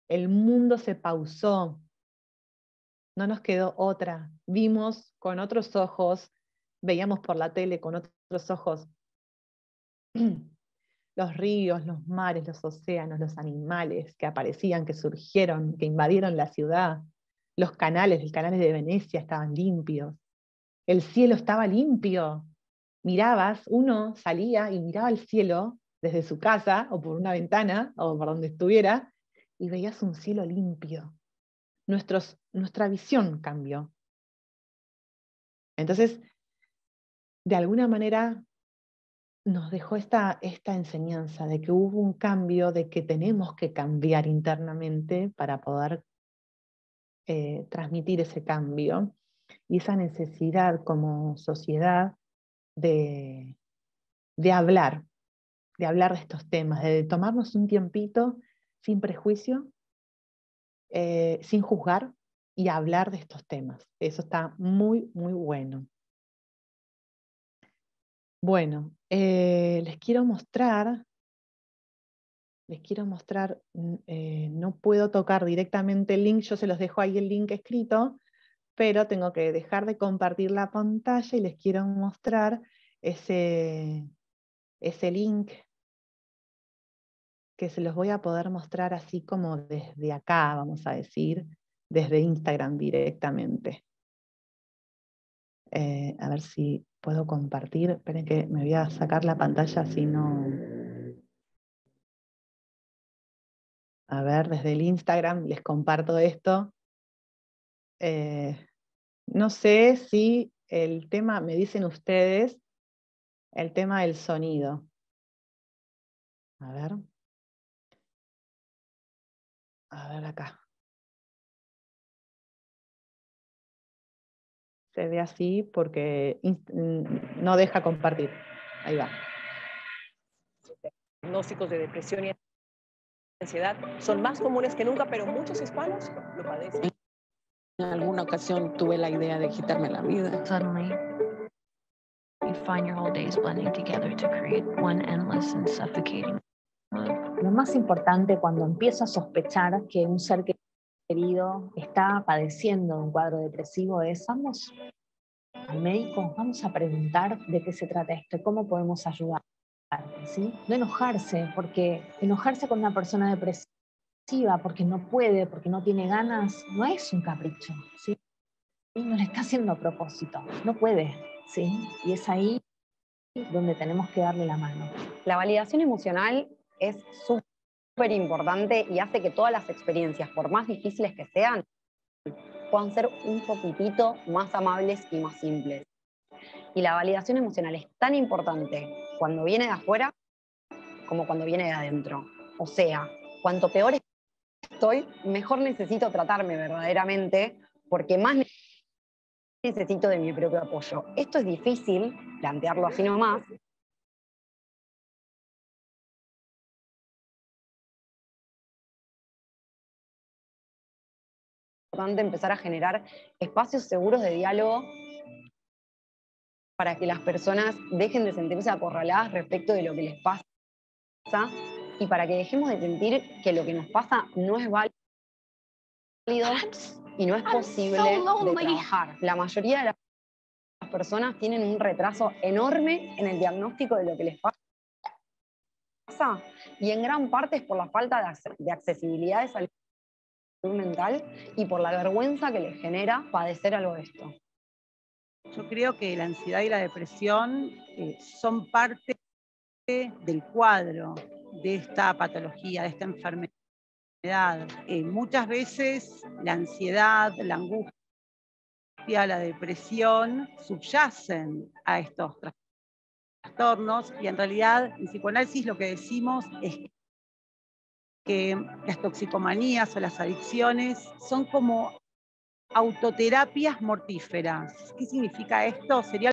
el mundo se pausó, no nos quedó otra. Vimos con otros ojos, veíamos por la tele con otros ojos los ríos, los mares, los océanos, los animales que aparecían, que surgieron, que invadieron la ciudad. Los canales, los canales de Venecia estaban limpios. El cielo estaba limpio. Mirabas, uno salía y miraba el cielo desde su casa o por una ventana o por donde estuviera y veías un cielo limpio, nuestra visión cambió. Entonces, de alguna manera nos dejó esta, enseñanza de que hubo un cambio, de que tenemos que cambiar internamente para poder eh, transmitir ese cambio y esa necesidad como sociedad de, de hablar, de hablar de estos temas, de tomarnos un tiempito sin prejuicio eh, sin juzgar y hablar de estos temas. Eso está muy, muy bueno. Bueno, eh, les quiero mostrar, les quiero mostrar, mm, eh, no puedo tocar directamente el link, yo se los dejo ahí el link escrito, pero tengo que dejar de compartir la pantalla y les quiero mostrar ese, ese link que se los voy a poder mostrar así como desde acá, vamos a decir, desde Instagram directamente. Eh, a ver si puedo compartir. Esperen que me voy a sacar la pantalla si no. A ver, desde el Instagram les comparto esto. Eh, no sé si el tema, me dicen ustedes, el tema del sonido. A ver. A ver acá. Se ve así porque mm, no deja compartir. Ahí va. Diagnósticos de depresión y ansiedad son más comunes que nunca, pero muchos hispanos lo padecen. En alguna ocasión tuve la idea de quitarme la vida. Suddenly, you find your whole days blending together to create one endless and suffocating lo más importante cuando empiezo a sospechar que un ser querido está padeciendo un cuadro depresivo es, vamos al médico, vamos a preguntar de qué se trata esto, cómo podemos ayudar. No enojarse, porque enojarse con una persona depresiva porque no puede, porque no tiene ganas, no es un capricho. ¿sí? Y no le está haciendo a propósito, no puede. ¿sí? Y es ahí donde tenemos que darle la mano. La validación emocional es súper importante y hace que todas las experiencias, por más difíciles que sean, puedan ser un poquitito más amables y más simples. Y la validación emocional es tan importante cuando viene de afuera como cuando viene de adentro. O sea, cuanto peor estoy, mejor necesito tratarme verdaderamente, porque más necesito de mi propio apoyo. Esto es difícil plantearlo así nomás, importante empezar a generar espacios seguros de diálogo para que las personas dejen de sentirse acorraladas respecto de lo que les pasa y para que dejemos de sentir que lo que nos pasa no es válido y no es posible de trabajar. La mayoría de las personas tienen un retraso enorme en el diagnóstico de lo que les pasa y en gran parte es por la falta de accesibilidad de salud mental y por la vergüenza que les genera padecer algo de esto. Yo creo que la ansiedad y la depresión eh, son parte del cuadro de esta patología, de esta enfermedad. Eh, muchas veces la ansiedad, la angustia, la depresión subyacen a estos trastornos y en realidad en psicoanálisis lo que decimos es que que las toxicomanías o las adicciones son como autoterapias mortíferas. ¿Qué significa esto? Sería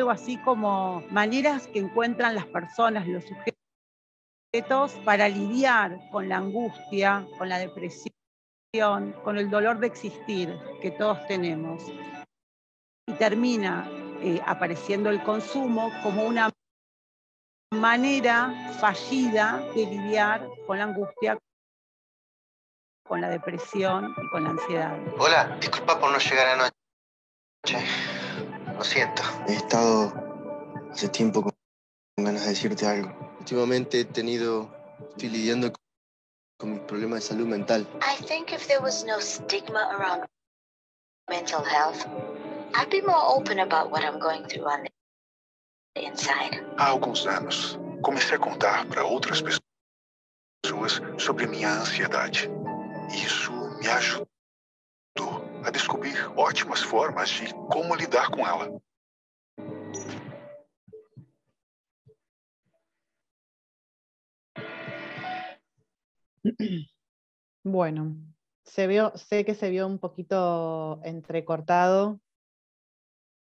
algo así como maneras que encuentran las personas, los sujetos, para lidiar con la angustia, con la depresión, con el dolor de existir que todos tenemos. Y termina eh, apareciendo el consumo como una manera fallida de lidiar con la angustia, con la depresión y con la ansiedad. Hola, disculpa por no llegar anoche. Lo siento. He estado hace tiempo con ganas de decirte algo. Últimamente he tenido, estoy lidiando con, con mis problemas de salud mental. I think if no stigma around mental health, I'd be more open about what I'm going through Há alguns anos, comecei a contar para outras pessoas sobre minha ansiedade. Isso me ajudou a descobrir ótimas formas de como lidar com ela. Bueno, se vio, sé que se vio un poquito entrecortado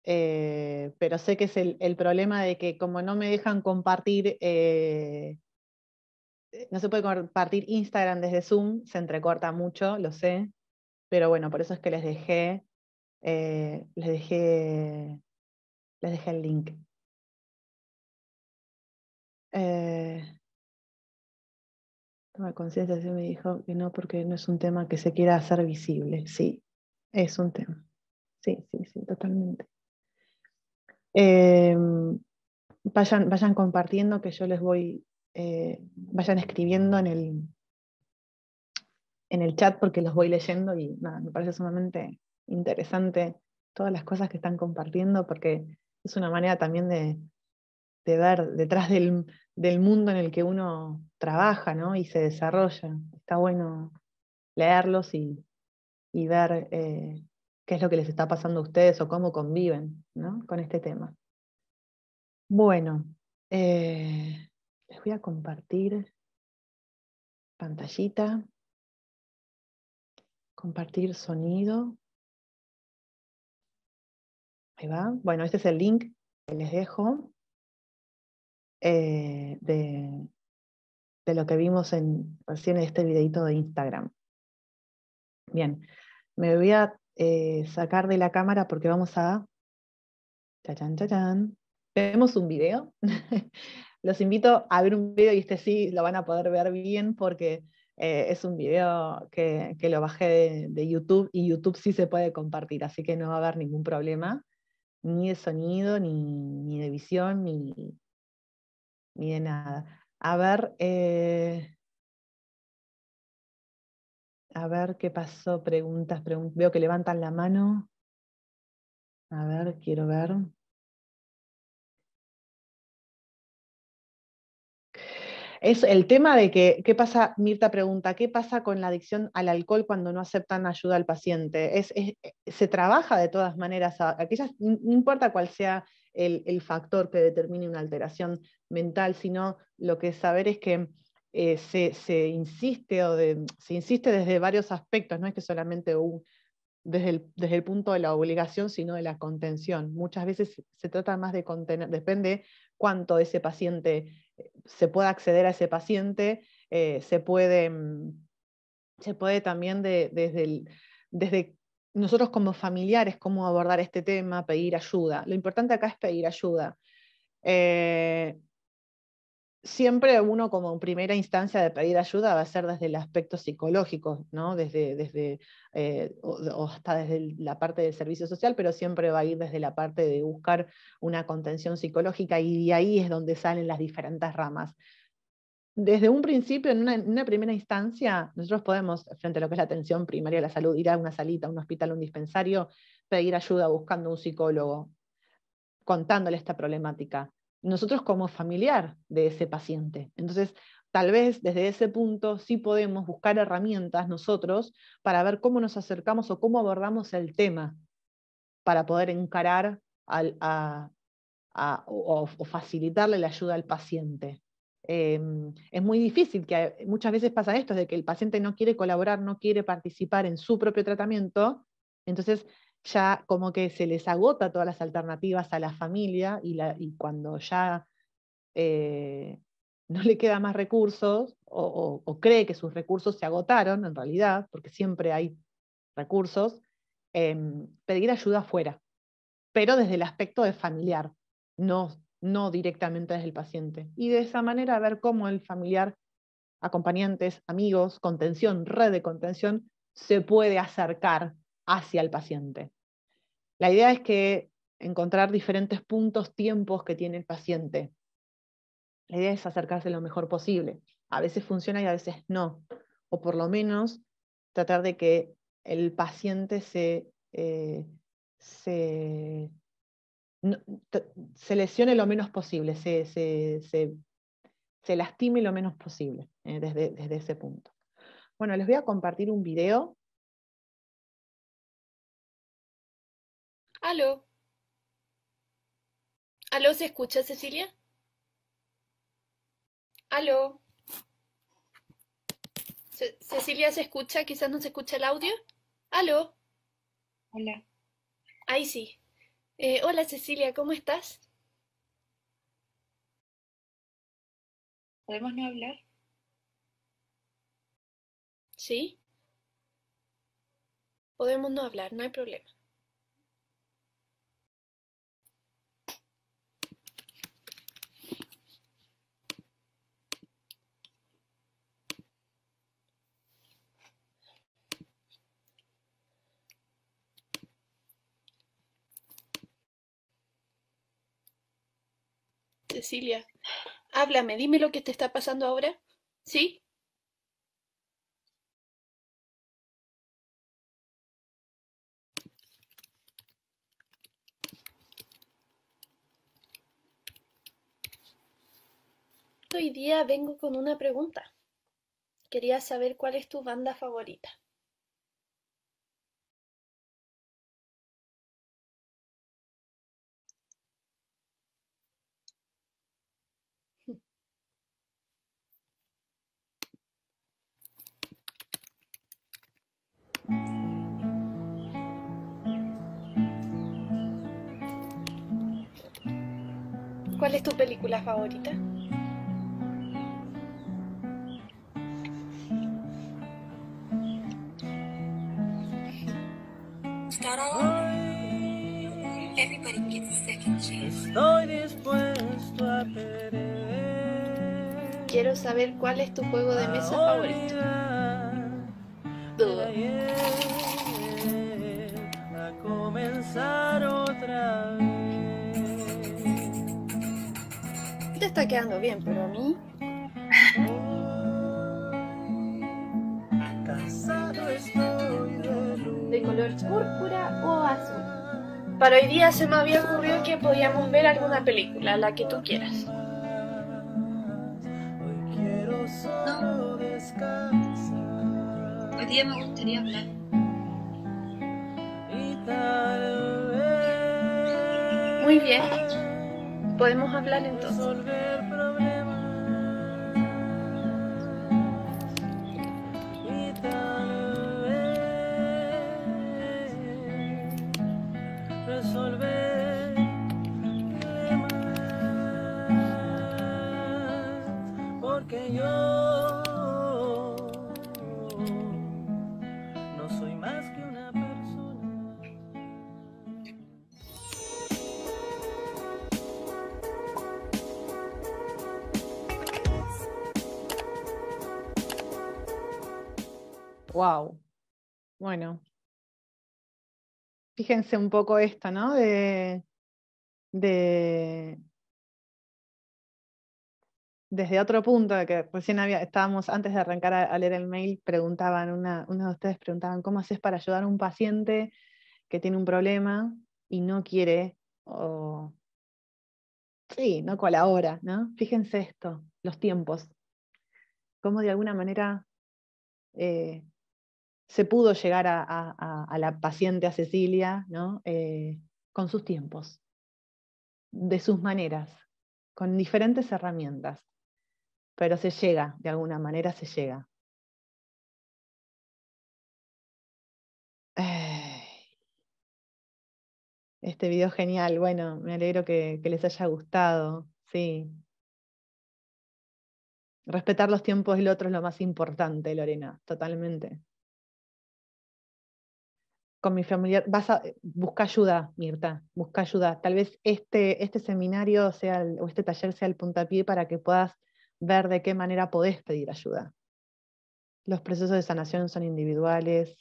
Eh, pero sé que es el, problema de que como no me dejan compartir, eh, eh, no se puede compartir Instagram desde Zoom, se entrecorta mucho, lo sé, pero bueno, por eso es que les dejé, les dejé, les dejé el link. toma conciencia, sí me dijo que no, porque no es un tema que se quiera hacer visible, sí, es un tema. Sí, sí, sí, totalmente. Em, vayan, vayan compartiendo que yo les voy, eh, vayan escribiendo en el, en el chat porque los voy leyendo y me parece sumamente interesante todas las cosas que están compartiendo porque es una manera también de, ver detrás del, mundo en el que uno trabaja y se desarrolla. Está bueno leerlos y, y ver eh, qué es lo que les está pasando a ustedes o cómo conviven con este tema. Bueno, eh, les voy a compartir pantallita, compartir sonido. Ahí va. Bueno, este es el link que les dejo eh, de, lo que vimos en, recién en este videito de Instagram. Bien, me voy a eh, sacar de la cámara porque vamos a... Chachan, chachan. Vemos un video. Los invito a ver un video y este sí lo van a poder ver bien porque eh, es un video que, lo bajé de, YouTube y YouTube sí se puede compartir, así que no va a haber ningún problema, ni de sonido, ni, de visión, ni, de nada. A ver, eh, a ver qué pasó. Preguntas, Veo que levantan la mano. A ver, quiero ver. Es el tema de que, ¿qué pasa? Mirta pregunta, ¿qué pasa con la adicción al alcohol cuando no aceptan ayuda al paciente? Es, se trabaja de todas maneras, aquellas, no importa cuál sea el, el, factor que determine una alteración mental, sino lo que saber es que eh, se, insiste o mm, se insiste desde varios aspectos, no es que solamente desde, el, desde el punto de la obligación, sino de la contención. Muchas veces se trata más de contener, depende cuánto ese paciente, eh, se pueda acceder a ese paciente, eh, se, puede, mm, se puede también desde, desde nosotros como familiares, cómo abordar este tema, pedir ayuda. Lo importante acá es pedir ayuda siempre uno como primera instancia de pedir ayuda va a ser desde el aspecto psicológico, ¿no? desde, eh, o, hasta desde la parte del servicio social, pero siempre va a ir desde la parte de buscar una contención psicológica y de ahí es donde salen las diferentes ramas. Desde un principio, en una, primera instancia, nosotros podemos, frente a lo que es la atención primaria de la salud, ir a una salita, a un hospital, un dispensario, pedir ayuda buscando un psicólogo, contándole esta problemática nosotros como familiar de ese paciente. Entonces, tal vez desde ese punto sí podemos buscar herramientas nosotros para ver cómo nos acercamos o cómo abordamos el tema para poder encarar o, facilitarle la ayuda al paciente. Em, es muy difícil, que muchas veces pasa esto, de que el paciente no quiere colaborar, no quiere participar en su propio tratamiento, entonces ya como que se les agota todas las alternativas a la familia y, cuando ya eh, no le queda más recursos o, cree que sus recursos se agotaron en realidad, porque siempre hay recursos, em, pedir ayuda afuera, pero desde el aspecto de familiar, no, no directamente desde el paciente. Y de esa manera ver cómo el familiar, acompañantes, amigos, contención, red de contención, se puede acercar hacia el paciente. La idea es que encontrar diferentes puntos, tiempos que tiene el paciente. La idea es acercarse lo mejor posible. A veces funciona y a veces no. O por lo menos tratar de que el paciente se, eh, se, lesione lo menos posible, se, lastime lo menos posible eh, desde, desde ese punto. Bueno, les voy a compartir un video Aló. Aló, ¿se escucha, Cecilia? Aló. Cecilia, ¿se escucha? Quizás no se escucha el audio. Aló. Hola. Ahí sí. Eh, hola, Cecilia, ¿cómo estás? ¿Podemos no hablar? Sí. Podemos no hablar, no hay problema. Cecilia. Háblame, dime lo que te está pasando ahora. ¿Sí? Hoy día vengo con una pregunta. Quería saber cuál es tu banda favorita. ¿Cuál es tu película favorita? second Estoy dispuesto a perder. Quiero saber cuál es tu juego de mesa favorito. Dudo. A comenzar otra vez. está quedando bien, pero a mí. de color púrpura o azul. Para hoy día se me había ocurrido que podíamos ver alguna película, la que tú quieras. descansar Hoy día me gustaría hablar. Muy bien. Podemos hablar entonces. fíjense un poco esto, ¿no? De, desde otro punto, que recién había, estábamos, antes de arrancar a, leer el mail, preguntaban, una, uno de ustedes preguntaban, ¿cómo haces para ayudar a un paciente que tiene un problema y no quiere o... Sí, no colabora, ¿no? Fíjense esto, los tiempos. Cómo de alguna manera eh, se pudo llegar a, la paciente, a Cecilia, ¿no? Eh, con sus tiempos, de sus maneras, con diferentes herramientas, pero se llega, de alguna manera se llega. Este video es genial, bueno, me alegro que, les haya gustado, sí. Respetar los tiempos del otro es lo más importante, Lorena, totalmente con mi familiar, eh, busca ayuda, Mirta, busca ayuda. Tal vez este, este seminario sea o este taller sea el puntapié para que puedas ver de qué manera podés pedir ayuda. Los procesos de sanación son individuales.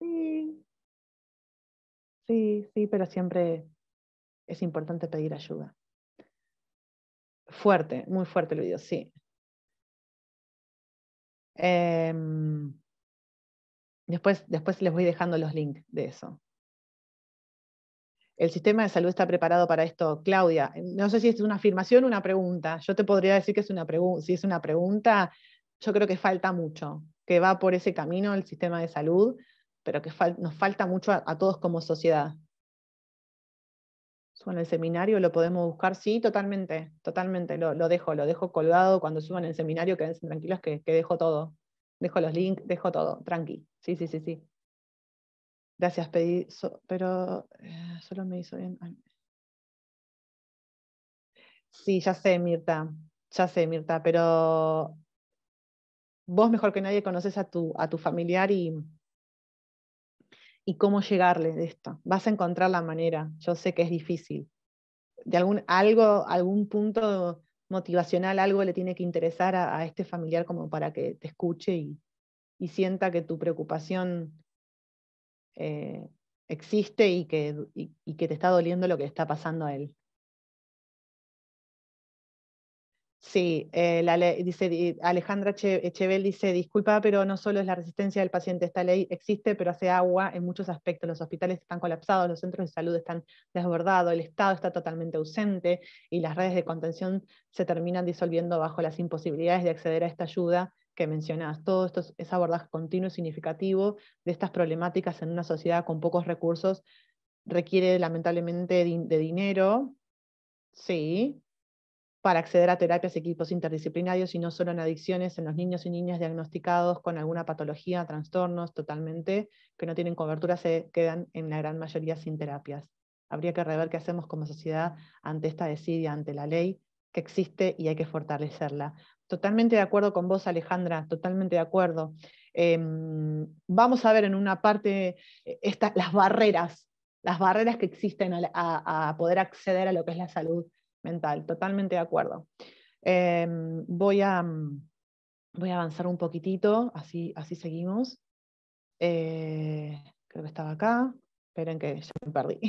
Sí, sí, sí, pero siempre es importante pedir ayuda. Fuerte, muy fuerte el video, sí. Em, Después, después les voy dejando los links de eso. El sistema de salud está preparado para esto, Claudia. No sé si es una afirmación o una pregunta. Yo te podría decir que es una pregunta. Si es una pregunta, yo creo que falta mucho, que va por ese camino el sistema de salud, pero que nos falta mucho a, todos como sociedad. en el seminario, lo podemos buscar, sí, totalmente, totalmente, lo, dejo, lo dejo colgado cuando suban el seminario, quédense tranquilos que dejo todo. Dejo los links, dejo todo, tranqui. Sí, sí, sí, sí. Gracias, pedí, pero eh, solo me hizo bien. Sí, ya sé, Mirta, ya sé, Mirta, pero vos mejor que nadie conoces a tu, a tu familiar y, y cómo llegarle de esto. Vas a encontrar la manera. Yo sé que es difícil. De algún, algo, algún punto motivacional, algo le tiene que interesar a, este familiar como para que te escuche y, sienta que tu preocupación eh, existe y que, y que te está doliendo lo que está pasando a él. Sí, eh, la ley, dice, Alejandra Echevel dice, disculpa, pero no solo es la resistencia del paciente, esta ley existe, pero hace agua en muchos aspectos. Los hospitales están colapsados, los centros de salud están desbordados, el Estado está totalmente ausente y las redes de contención se terminan disolviendo bajo las imposibilidades de acceder a esta ayuda que mencionabas. Todo esto es abordaje continuo y significativo de estas problemáticas en una sociedad con pocos recursos. Requiere lamentablemente de dinero, sí, para acceder a terapias y equipos interdisciplinarios y no solo en adicciones en los niños y niñas diagnosticados con alguna patología, trastornos totalmente que no tienen cobertura, se quedan en la gran mayoría sin terapias. Habría que rever qué hacemos como sociedad ante esta desidia, ante la ley que existe y hay que fortalecerla. Totalmente de acuerdo con vos, Alejandra, totalmente de acuerdo. Em, vamos a ver en una parte eh, estas las barreras, las barreras que existen a poder acceder a lo que es la salud mental, totalmente de acuerdo. Em, voy, a, mm, voy a avanzar un poquitito, así, así seguimos. Eh, creo que estaba acá. Esperen que ya me perdí.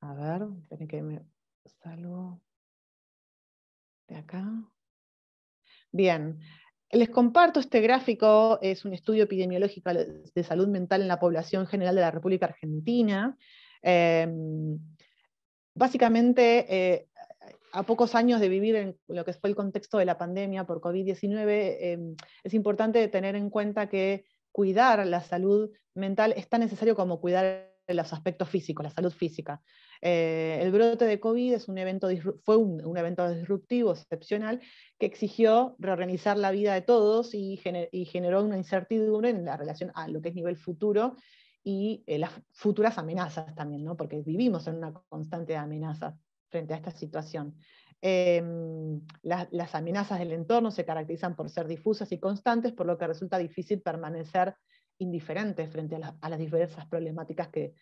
A ver, esperen que me salgo de acá. Bien, les comparto este gráfico, es un estudio epidemiológico de salud mental en la población general de la República Argentina. Em, básicamente, eh, a pocos años de vivir en lo que fue el contexto de la pandemia por COVID-19, em, es importante tener en cuenta que cuidar la salud mental es tan necesario como cuidar los aspectos físicos, la salud física. Eh, el brote de COVID es fue un, evento disruptivo, excepcional, que exigió reorganizar la vida de todos y, y generó una incertidumbre en la relación a lo que es nivel futuro y eh, las futuras amenazas también, ¿no? porque vivimos en una constante de frente a esta situación. Em, las amenazas del entorno se caracterizan por ser difusas y constantes, por lo que resulta difícil permanecer indiferente frente a, las diversas problemáticas que,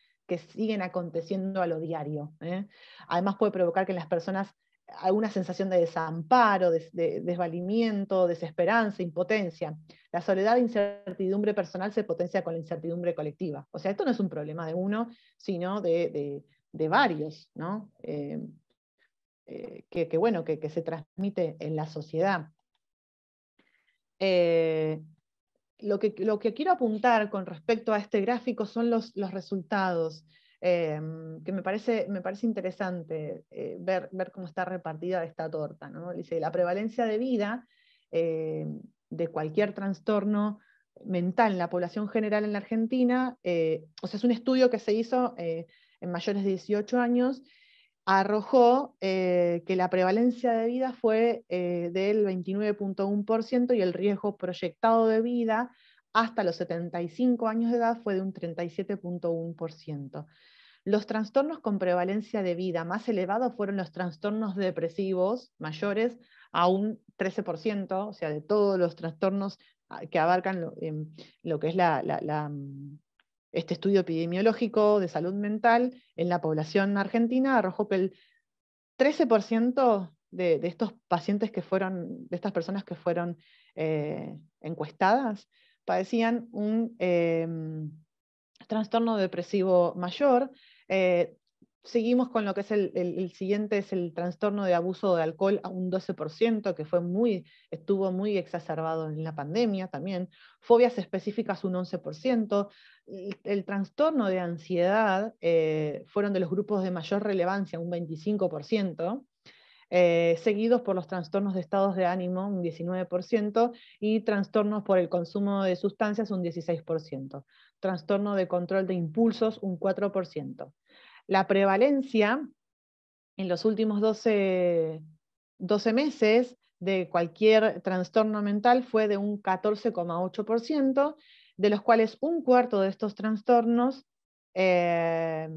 siguen aconteciendo a lo diario. ¿eh? Además puede provocar que las personas alguna sensación de desamparo, de, desvalimiento, desesperanza, impotencia. La soledad e incertidumbre personal se potencia con la incertidumbre colectiva. O sea, esto no es un problema de uno, sino de, varios, ¿no? Eh, eh, que, bueno, que, se transmite en la sociedad. Eh, lo, que, lo, que, quiero apuntar con respecto a este gráfico son los, los resultados. Em, que me parece, interesante eh, ver, cómo está repartida esta torta. Dice, la prevalencia de vida eh, de cualquier trastorno mental en la población general en la Argentina, eh, o sea, es un estudio que se hizo en mayores de 18 años, arrojó que la prevalencia de vida fue del 29.1% y el riesgo proyectado de vida hasta los 75 años de edad fue de un 37.1%. Los trastornos con prevalencia de vida más elevados fueron los trastornos depresivos mayores a un 13%, o sea, de todos los trastornos ah, que abarcan lo, em, que es mm, este estudio epidemiológico de salud mental en la población argentina, arrojó que el 13% de, estos pacientes que fueron, de estas personas que fueron eh, encuestadas, padecían un em, trastorno depresivo mayor. Eh, seguimos con lo que es el, siguiente, es el trastorno de abuso de alcohol a un 12%, que fue muy, estuvo muy exacerbado en la pandemia también. Fobias específicas un 11%. El, trastorno de ansiedad eh, fueron de los grupos de mayor relevancia, un 25%. Eh, seguidos por los trastornos de estados de ánimo, un 19%, y trastornos por el consumo de sustancias, un 16%, trastorno de control de impulsos, un 4%. La prevalencia en los últimos 12, meses de cualquier trastorno mental fue de un 14,8%, de los cuales un cuarto de estos trastornos eh,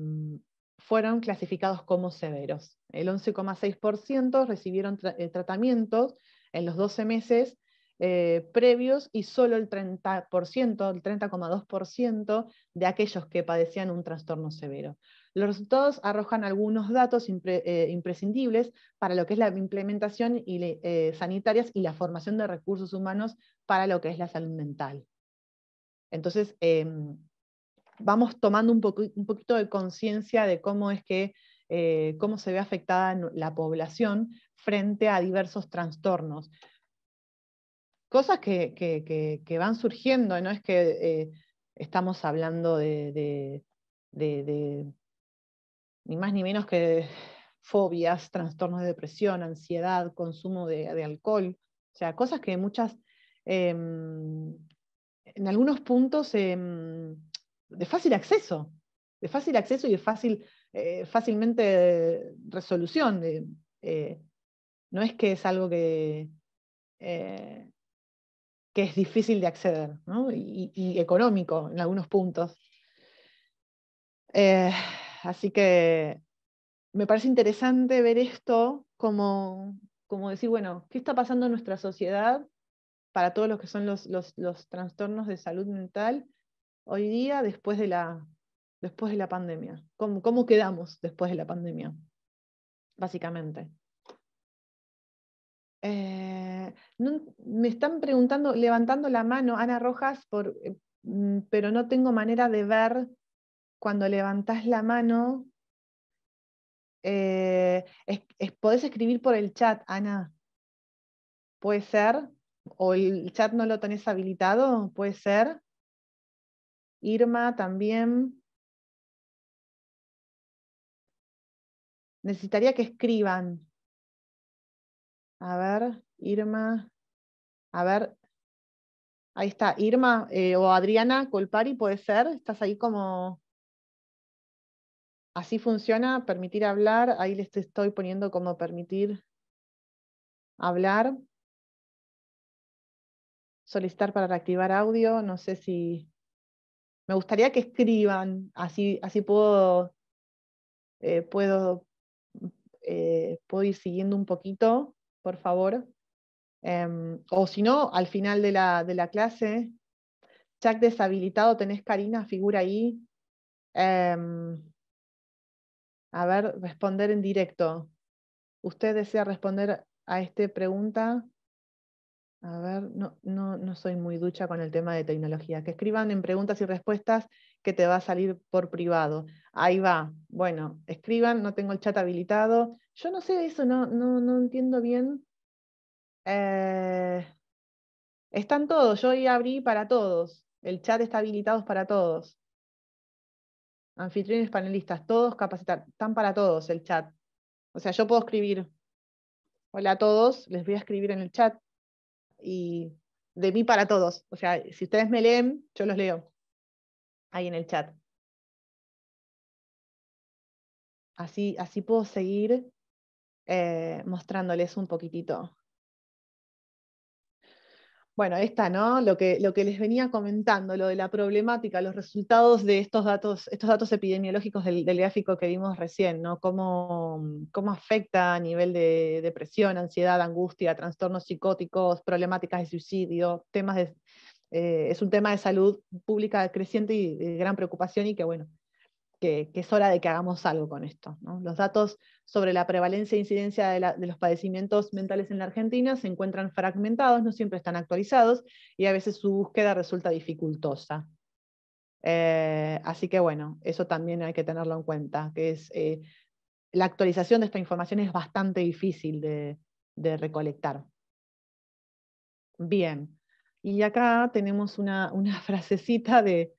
fueron clasificados como severos. El 11,6% recibieron tratamiento eh, tratamientos en los 12 meses eh, previos y solo el 30%, el 30,2% de aquellos que padecían un trastorno severo. Los resultados arrojan algunos datos eh, imprescindibles para lo que es la implementación y sanitarias y la formación de recursos humanos para lo que es la salud mental. Entonces, em, vamos tomando un, un poquito de conciencia de cómo es que, eh, cómo se ve afectada la población frente a diversos trastornos. Cosas que, que, van surgiendo, no es que eh, estamos hablando de, de, ni más ni menos que fobias, trastornos de depresión, ansiedad, consumo de, alcohol, o sea, cosas que muchas, em, en algunos puntos... Em, de fácil acceso, de fácil acceso y de fácil, eh, fácilmente resolución. Eh, no es que es algo que, eh, es difícil de acceder y, económico en algunos puntos. así que me parece interesante ver esto como, como decir, bueno, ¿qué está pasando en nuestra sociedad para todos los que son los, los, los trastornos de salud mental hoy día después de la, después de la pandemia? ¿Cómo, quedamos después de la pandemia? Básicamente. Eh, me están preguntando, levantando la mano, Ana Rojas, por, eh, mm, pero no tengo manera de ver cuando levantás la mano. Eh, podés escribir por el chat, Ana. Puede ser. O el chat no lo tenés habilitado, puede ser. Irma también. Necesitaría que escriban. A ver, Irma. A ver. Ahí está, Irma eh, o Adriana Colpari, puede ser. Estás ahí como. Así funciona, permitir hablar. Ahí les estoy poniendo como permitir hablar. Solicitar para reactivar audio. No sé si me gustaría que escriban, así, así puedo, eh, puedo, eh, puedo ir siguiendo un poquito, por favor. Em, o si no, al final de la, de la clase, chat deshabilitado, tenés Karina, figura ahí. Em, a ver, responder en directo. ¿Usted desea responder a esta pregunta? A ver, no, no, soy muy ducha con el tema de tecnología. Que escriban en preguntas y respuestas que te va a salir por privado. Ahí va. Bueno, escriban, no tengo el chat habilitado. Yo no sé eso, no, no, no entiendo bien. Eh, están todos, yo hoy abrí para todos. El chat está habilitado para todos. Anfitriones, panelistas, todos capacitados. Están para todos el chat. O sea, yo puedo escribir. Hola a todos, les voy a escribir en el chat y de mí para todos. O sea, si ustedes me leen, yo los leo ahí en el chat. Así, así puedo seguir eh, mostrándoles un poquitito bueno, esta, ¿no? Lo que, les venía comentando, lo de la problemática, los resultados de estos datos, estos datos epidemiológicos del, gráfico que vimos recién, ¿no? Cómo, mm, cómo afecta a nivel de depresión, ansiedad, angustia, trastornos psicóticos, problemáticas de suicidio, temas de, eh, es un tema de salud pública creciente y de gran preocupación y que, bueno, que es hora de que hagamos algo con esto, ¿no? Los datos sobre la prevalencia e incidencia de, los padecimientos mentales en la Argentina se encuentran fragmentados, no siempre están actualizados y a veces su búsqueda resulta dificultosa. Eh, así que bueno, eso también hay que tenerlo en cuenta, que es eh, la actualización de esta información es bastante difícil de, recolectar. Bien, y acá tenemos una, frasecita de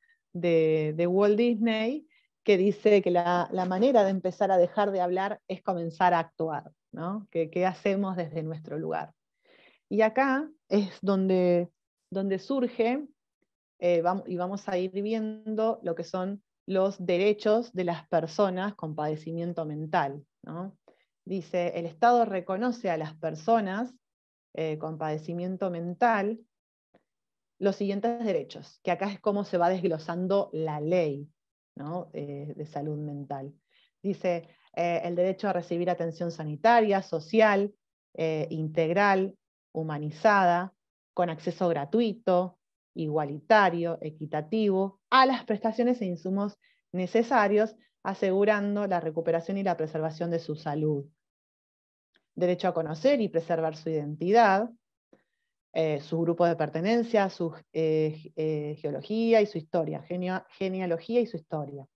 Walt Disney que dice que la, manera de empezar a dejar de hablar es comenzar a actuar, ¿no? ¿Qué, hacemos desde nuestro lugar? Y acá es donde, donde surge, eh, vamos, y vamos a ir viendo lo que son los derechos de las personas con padecimiento mental. ¿no? Dice, el Estado reconoce a las personas eh, con padecimiento mental los siguientes derechos, que acá es cómo se va desglosando la ley, eh, de salud mental. Dice, eh, el derecho a recibir atención sanitaria, social, eh, integral, humanizada, con acceso gratuito, igualitario, equitativo, a las prestaciones e insumos necesarios, asegurando la recuperación y la preservación de su salud. Derecho a conocer y preservar su identidad, eh, sus grupos de pertenencia, su eh, eh, geología y su historia, genealogía y su historia.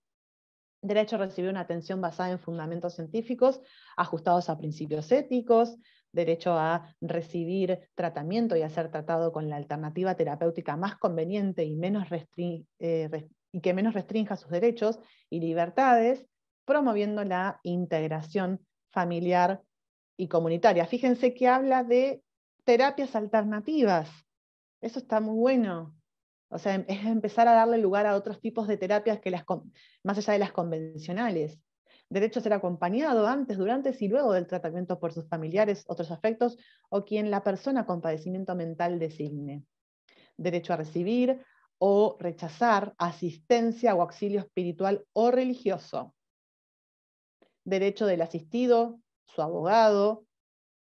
Derecho a recibir una atención basada en fundamentos científicos ajustados a principios éticos, derecho a recibir tratamiento y a ser tratado con la alternativa terapéutica más conveniente y, menos eh, y que menos restrinja sus derechos y libertades, promoviendo la integración familiar y comunitaria. Fíjense que habla de terapias alternativas. Eso está muy bueno. O sea, em, es empezar a darle lugar a otros tipos de terapias que las, más allá de las convencionales. Derecho a ser acompañado antes, durante y luego del tratamiento por sus familiares, otros afectos o quien la persona con padecimiento mental designe. Derecho a recibir o rechazar asistencia o auxilio espiritual o religioso. Derecho del asistido, su abogado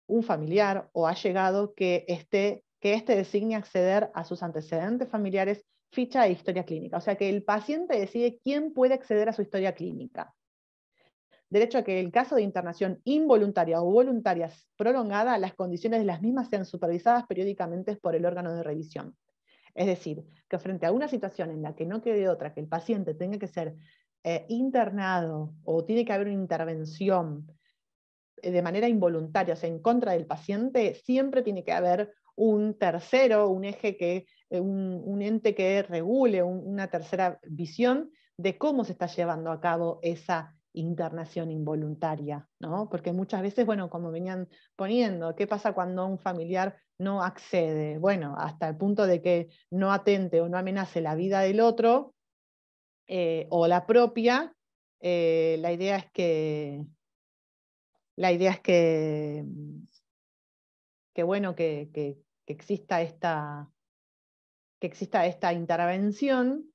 un familiar o llegado que este, que este designe acceder a sus antecedentes familiares, ficha de historia clínica. O sea que el paciente decide quién puede acceder a su historia clínica. Derecho a que el caso de internación involuntaria o voluntaria prolongada, las condiciones de las mismas sean supervisadas periódicamente por el órgano de revisión. Es decir, que frente a una situación en la que no quede otra que el paciente tenga que ser eh, internado o tiene que haber una intervención eh, de manera involuntaria, o sea, en contra del paciente, siempre tiene que haber un tercero, un eje que, eh, un, ente que regule, una tercera visión de cómo se está llevando a cabo esa internación involuntaria, ¿no? Porque muchas veces, bueno, como venían poniendo, ¿qué pasa cuando un familiar no accede? Bueno, hasta el punto de que no atente o no amenace la vida del otro eh, o la propia, la idea es que, la idea es que, mm, bueno, que, exista esta, exista esta intervención,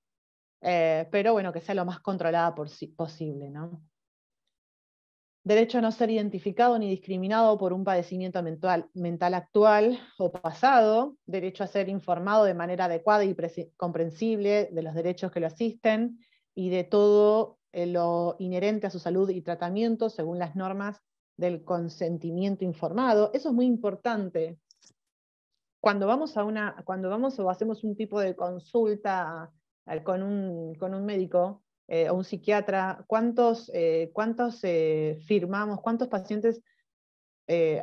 eh, pero bueno, que sea lo más controlada posible. ¿no? Derecho a no ser identificado ni discriminado por un padecimiento mental, mental actual o pasado. Derecho a ser informado de manera adecuada y comprensible de los derechos que lo asisten y de todo eh, lo inherente a su salud y tratamiento según las normas del consentimiento informado. Eso es muy importante. Cuando vamos a una, cuando vamos o hacemos un tipo de consulta con un, con un médico eh, o un psiquiatra, ¿cuántos, eh, cuántos eh, firmamos, cuántos pacientes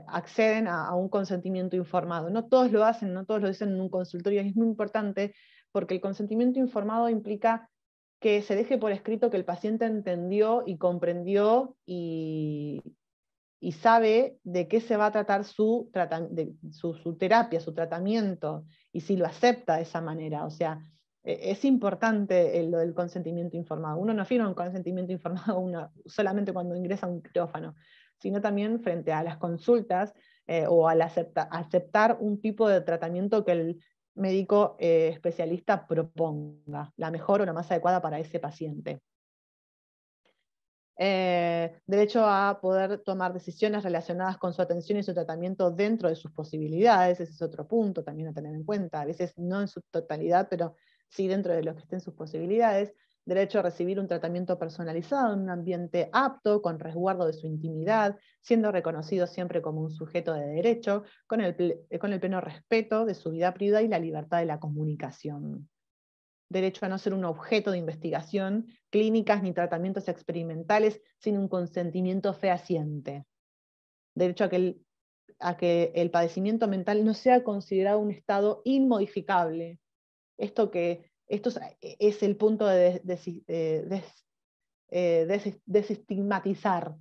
acceden a, un consentimiento informado? No todos lo hacen, no todos lo dicen en un consultorio, es muy importante porque el consentimiento informado implica que se deje por escrito que el paciente entendió y comprendió y, y sabe de qué se va a tratar su, terapia, su tratamiento, y si lo acepta de esa manera. O sea, e-, es importante lo del consentimiento informado. Uno no firma un consentimiento informado solamente cuando ingresa a un quirófano, sino también frente a las consultas eh, o al aceptar un tipo de tratamiento que el médico eh, especialista proponga, la mejor o la más adecuada para ese paciente. Eh, derecho a poder tomar decisiones relacionadas con su atención y su tratamiento dentro de sus posibilidades, ese es otro punto también a tener en cuenta, a veces no en su totalidad, pero sí dentro de lo que estén sus posibilidades, derecho a recibir un tratamiento personalizado en un ambiente apto, con resguardo de su intimidad, siendo reconocido siempre como un sujeto de derecho, con el eh, pleno respeto de su vida privada y la libertad de la comunicación derecho a no ser un objeto de investigación, clínicas ni tratamientos experimentales sin un consentimiento fehaciente. Derecho a que el, a que el padecimiento mental no sea considerado un estado inmodificable. Esto, que, esto es, el punto de, eh, eh, desestigmatizar.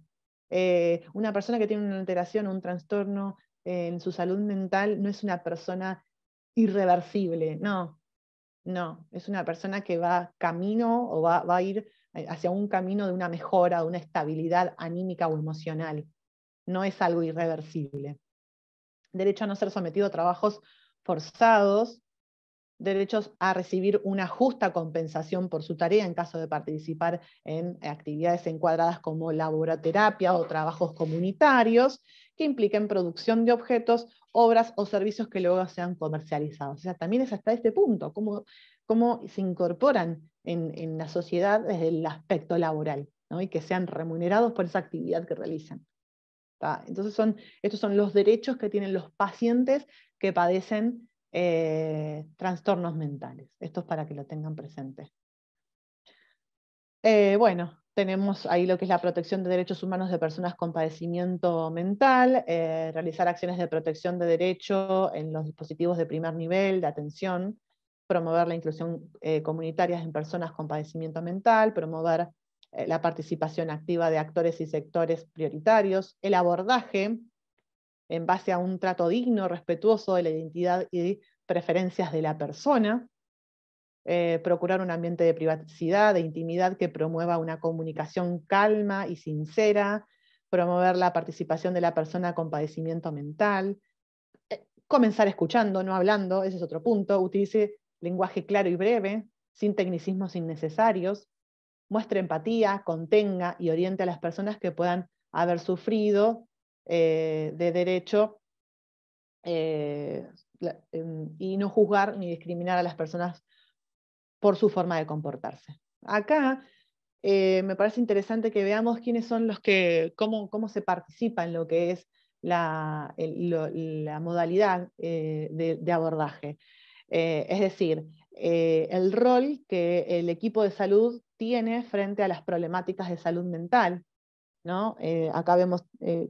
Eh, una persona que tiene una alteración, o un trastorno en su salud mental no es una persona irreversible, no, no, es una persona que va camino o va, a ir eh, hacia un camino de una mejora, de una estabilidad anímica o emocional. No es algo irreversible. Derecho a no ser sometido a trabajos forzados, derechos a recibir una justa compensación por su tarea en caso de participar en actividades encuadradas como laboraterapia o trabajos comunitarios que impliquen producción de objetos obras o servicios que luego sean comercializados. O sea, también es hasta este punto, cómo, se incorporan en, la sociedad desde el aspecto laboral, ¿no? y que sean remunerados por esa actividad que realizan. Entonces, estos son los derechos que tienen los pacientes que padecen eh, trastornos mentales. Esto es para que lo tengan presente. Eh, bueno, tenemos ahí lo que es la protección de derechos humanos de personas con padecimiento mental, eh, realizar acciones de protección de derecho en los dispositivos de primer nivel de atención, promover la inclusión eh, comunitaria en personas con padecimiento mental, promover eh, la participación activa de actores y sectores prioritarios, el abordaje en base a un trato digno, respetuoso de la identidad y preferencias de la persona, eh, procurar un ambiente de privacidad, de intimidad que promueva una comunicación calma y sincera, promover la participación de la persona con padecimiento mental, eh, comenzar escuchando, no hablando, ese es otro punto, utilice lenguaje claro y breve, sin tecnicismos innecesarios, muestre empatía, contenga y oriente a las personas que puedan haber sufrido eh, de derecho em, y no juzgar ni discriminar a las personas por su forma de comportarse. Acá eh, me parece interesante que veamos quiénes son los que, cómo, se participa en lo que es la, modalidad eh, de, abordaje. Eh, es decir, el rol que el equipo de salud tiene frente a las problemáticas de salud mental. ¿no? acá vemos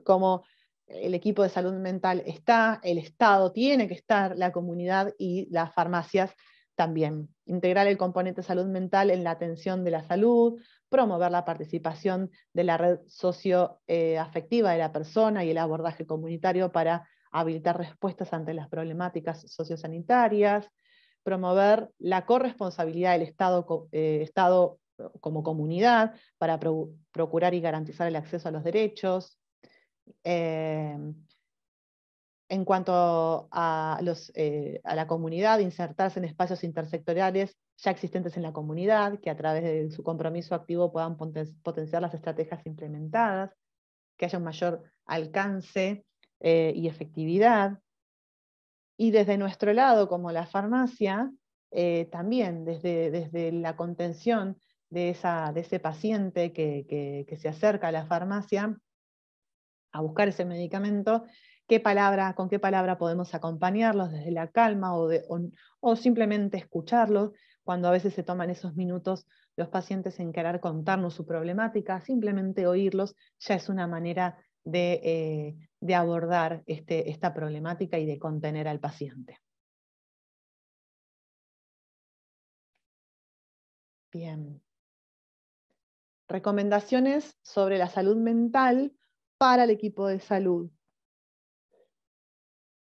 cómo el equipo de salud mental está, el Estado tiene que estar, la comunidad y las farmacias también. Integrar el componente salud mental en la atención de la salud, promover la participación de la red socioafectiva de la persona y el abordaje comunitario para habilitar respuestas ante las problemáticas sociosanitarias, promover la corresponsabilidad del Estado, eh, Estado como comunidad para procurar y garantizar el acceso a los derechos, eh, en cuanto eh, a, la comunidad, insertarse en espacios intersectoriales ya existentes en la comunidad, que a través de su compromiso activo puedan potenciar las estrategias implementadas, que haya un mayor alcance eh, y efectividad. Y desde nuestro lado, como la farmacia, eh, también desde, desde, la contención de, ese paciente que se acerca a la farmacia a buscar ese medicamento, con qué palabra podemos acompañarlos desde la calma o, simplemente escucharlos cuando a veces se toman esos minutos los pacientes en querer contarnos su problemática, simplemente oírlos ya es una manera de, eh, abordar este, esta problemática y de contener al paciente. Bien. Recomendaciones sobre la salud mental para el equipo de salud.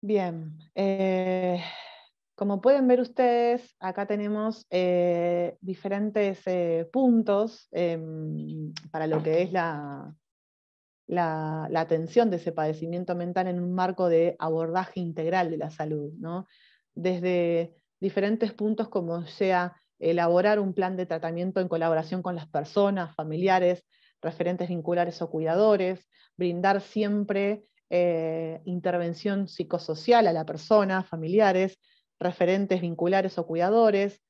Bien, eh, como pueden ver ustedes, acá tenemos eh, diferentes eh, puntos em, para lo que es la, la, atención de ese padecimiento mental en un marco de abordaje integral de la salud, desde diferentes puntos como sea elaborar un plan de tratamiento en colaboración con las personas, familiares, referentes vinculares o cuidadores, brindar siempre eh, intervención psicosocial a la persona, familiares, referentes vinculares o cuidadores,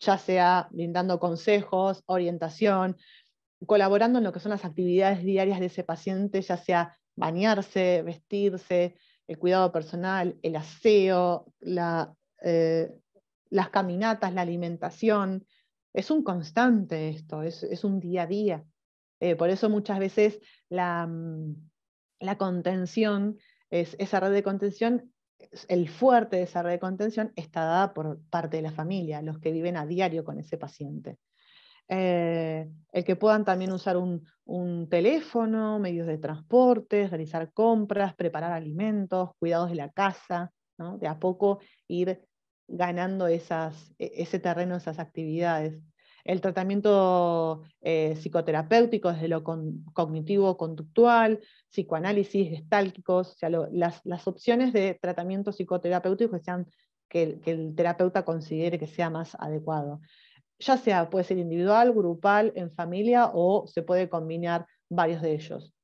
ya sea brindando consejos, orientación, colaborando en lo que son las actividades diarias de ese paciente, ya sea bañarse, vestirse, el cuidado personal, el aseo, eh, las caminatas, la alimentación. Es un constante esto, es, un día a día. Eh, por eso muchas veces la, mm, la contención, esa red de contención, el fuerte de esa red de contención está dada por parte de la familia, los que viven a diario con ese paciente. Eh, el que puedan también usar un, teléfono, medios de transporte, realizar compras, preparar alimentos, cuidados de la casa, de a poco ir ganando e, ese terreno, esas actividades el tratamiento eh, psicoterapéutico desde lo cognitivo-conductual, psicoanálisis, estálquicos, o sea, las, opciones de tratamiento psicoterapéutico que, sean, que, el terapeuta considere que sea más adecuado. Ya sea, puede ser individual, grupal, en familia o se puede combinar varios de ellos.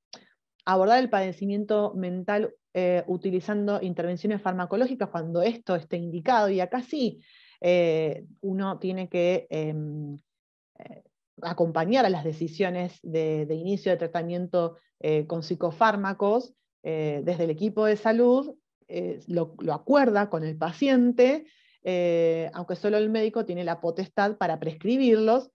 Abordar el padecimiento mental eh, utilizando intervenciones farmacológicas cuando esto esté indicado. Y acá sí, eh, uno tiene que em, acompañar a las decisiones de, inicio de tratamiento eh, con psicofármacos eh, desde el equipo de salud, eh, lo, acuerda con el paciente, aunque solo el médico tiene la potestad para prescribirlos.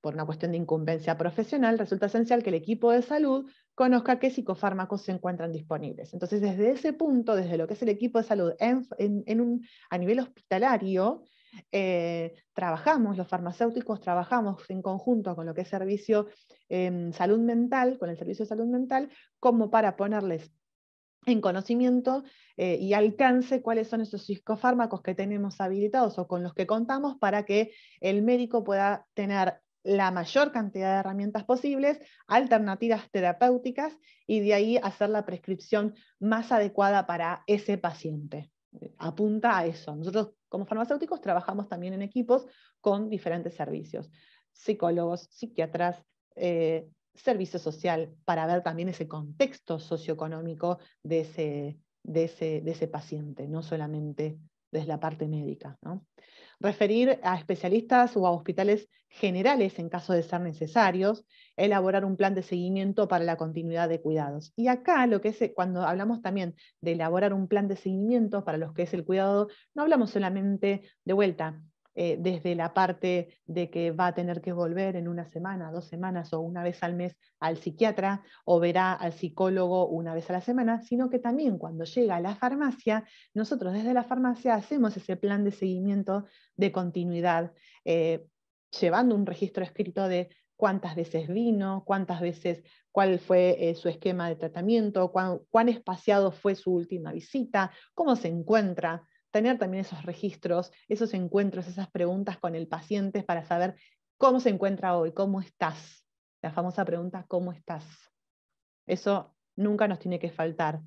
por una cuestión de incumbencia profesional, resulta esencial que el equipo de salud conozca qué psicofármacos se encuentran disponibles. Entonces, desde ese punto, desde lo que es el equipo de salud a nivel hospitalario, eh, trabajamos, los farmacéuticos trabajamos en conjunto con lo que es servicio em, salud mental, con el servicio de salud mental, como para ponerles en conocimiento eh, y alcance cuáles son esos psicofármacos que tenemos habilitados o con los que contamos para que el médico pueda tener la mayor cantidad de herramientas posibles, alternativas terapéuticas y de ahí hacer la prescripción más adecuada para ese paciente apunta a eso. Nosotros como farmacéuticos trabajamos también en equipos con diferentes servicios, psicólogos, psiquiatras, eh, servicio social, para ver también ese contexto socioeconómico de ese, de ese, de ese paciente, no solamente desde la parte médica referir a especialistas o a hospitales generales en caso de ser necesarios, elaborar un plan de seguimiento para la continuidad de cuidados. Y acá lo que es eh, cuando hablamos también de elaborar un plan de seguimiento para los que es el cuidado, no hablamos solamente de vuelta eh, desde la parte de que va a tener que volver en una semana, dos semanas o una vez al mes al psiquiatra o verá al psicólogo una vez a la semana, sino que también cuando llega a la farmacia, nosotros desde la farmacia hacemos ese plan de seguimiento de continuidad, eh, llevando un registro escrito de cuántas veces vino, cuántas veces, cuál fue eh, su esquema de tratamiento, cuán espaciado fue su última visita, cómo se encuentra, tener también esos registros, esos encuentros, esas preguntas con el paciente para saber cómo se encuentra hoy, cómo estás. La famosa pregunta, ¿cómo estás? Eso nunca nos tiene que faltar.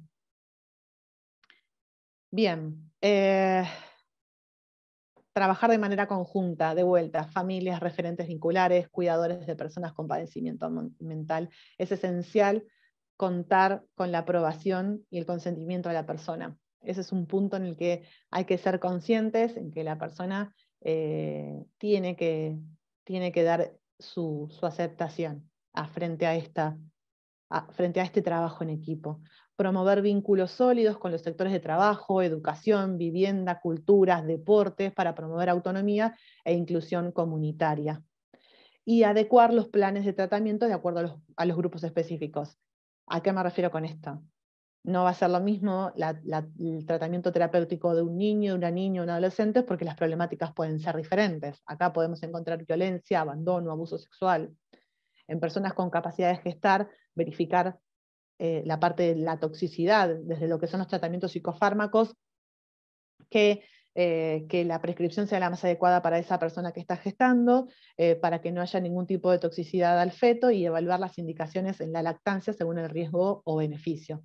Bien, eh, trabajar de manera conjunta, de vuelta, familias, referentes vinculares, cuidadores de personas con padecimiento mental. Es esencial contar con la aprobación y el consentimiento de la persona. Ese es un punto en el que hay que ser conscientes, en que la persona eh, tiene, que, dar su, aceptación frente, a frente a este trabajo en equipo. Promover vínculos sólidos con los sectores de trabajo, educación, vivienda, culturas, deportes, para promover autonomía e inclusión comunitaria. Y adecuar los planes de tratamiento de acuerdo a los, a los grupos específicos. ¿A qué me refiero con esto? no va a ser lo mismo el tratamiento terapéutico de un niño, de una niña, de un adolescente, porque las problemáticas pueden ser diferentes. Acá podemos encontrar violencia, abandono, abuso sexual. En personas con capacidad de gestar, verificar eh, la parte de la toxicidad, desde lo que son los tratamientos psicofármacos, que, eh, la prescripción sea la más adecuada para esa persona que está gestando, eh, para que no haya ningún tipo de toxicidad al feto y evaluar las indicaciones en la lactancia según el riesgo o beneficio.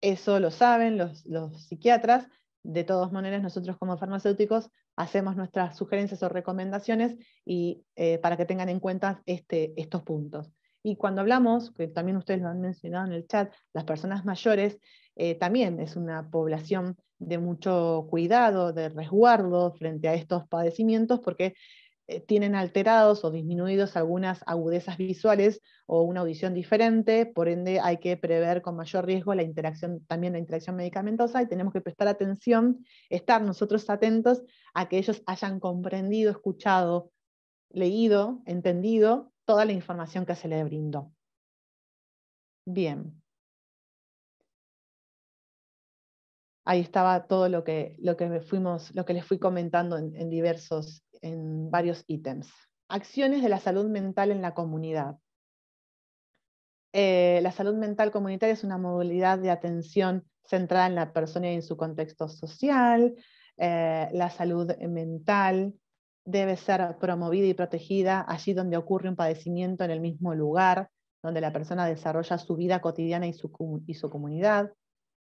Eso lo saben los, psiquiatras. De todas maneras, nosotros como farmacéuticos hacemos nuestras sugerencias o recomendaciones y, eh, para que tengan en cuenta este, estos puntos. Y cuando hablamos, que también ustedes lo han mencionado en el chat, las personas mayores eh, también es una población de mucho cuidado, de resguardo frente a estos padecimientos, porque eh, tienen alterados o disminuidos algunas agudezas visuales o una audición diferente, por ende hay que prever con mayor riesgo la interacción, también la interacción medicamentosa y tenemos que prestar atención, estar nosotros atentos a que ellos hayan comprendido, escuchado, leído, entendido toda la información que se les brindó. Bien. ahí estaba todo lo que, lo que, les fui comentando en, diversos, en varios ítems. Acciones de la salud mental en la comunidad. Eh, la salud mental comunitaria es una movilidad de atención centrada en la persona y en su contexto social. Eh, la salud mental debe ser promovida y protegida allí donde ocurre un padecimiento en el mismo lugar, donde la persona desarrolla su vida cotidiana y su comunidad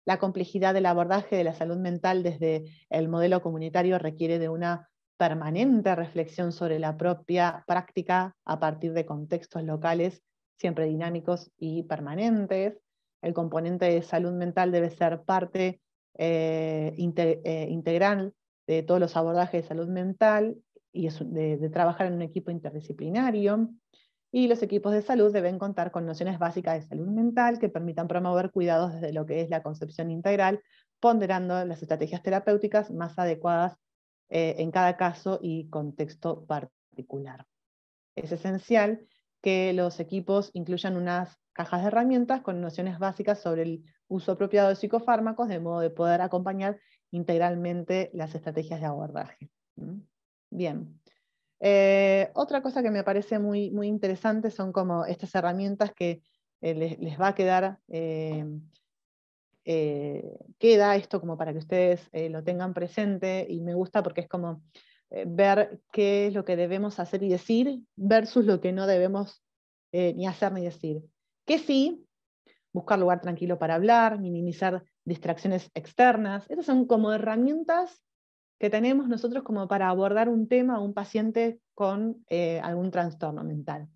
la complejidad del abordaje de la salud mental desde el modelo comunitario requiere de una permanente reflexión sobre la propia práctica a partir de contextos locales siempre dinámicos y permanentes. El componente de salud mental debe ser parte eh, eh, integral de todos los abordajes de salud mental y de trabajar en un equipo interdisciplinario y los equipos de salud deben contar con nociones básicas de salud mental que permitan promover cuidados desde lo que es la concepción integral, ponderando las estrategias terapéuticas más adecuadas eh, en cada caso y contexto particular. Es esencial que los equipos incluyan unas cajas de herramientas con nociones básicas sobre el uso apropiado de psicofármacos, de modo de poder acompañar integralmente las estrategias de abordaje. ¿Mm? Bien, eh, otra cosa que me parece muy, muy interesante son como estas herramientas que eh, les, les, va a quedar, eh, queda esto como para que ustedes lo tengan presente y me gusta porque es como ver qué es lo que debemos hacer y decir versus lo que no debemos ni hacer ni decir. Que sí, buscar lugar tranquilo para hablar, minimizar distracciones externas. Estas son como herramientas que tenemos nosotros como para abordar un tema a un paciente con eh, algún trastorno mental.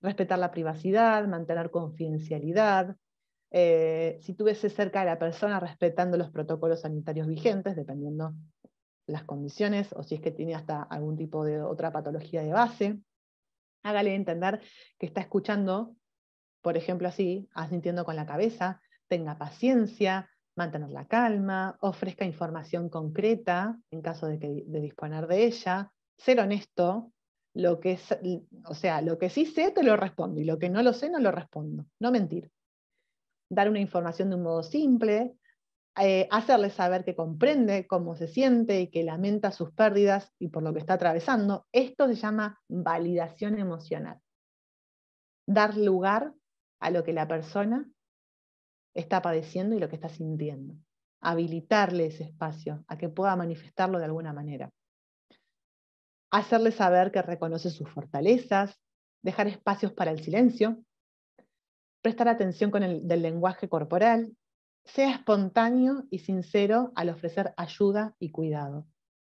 Respetar la privacidad, mantener confidencialidad. Eh, si tuviese cerca de la persona respetando los protocolos sanitarios vigentes, dependiendo las condiciones o si es que tiene hasta algún tipo de otra patología de base. Hágale entender que está escuchando, por ejemplo, así, asintiendo con la cabeza, tenga paciencia, mantener la calma, ofrezca información concreta en caso de, disponer de ella, ser honesto, lo que es, o sea, lo que sí sé te lo respondo y lo que no lo sé no lo respondo, no mentir. Dar una información de un modo simple, eh, hacerle saber que comprende cómo se siente y que lamenta sus pérdidas y por lo que está atravesando, esto se llama validación emocional. Dar lugar a lo que la persona está padeciendo y lo que está sintiendo. Habilitarle ese espacio a que pueda manifestarlo de alguna manera. Hacerle saber que reconoce sus fortalezas, dejar espacios para el silencio, prestar atención con el del lenguaje corporal, sea espontáneo y sincero al ofrecer ayuda y cuidado.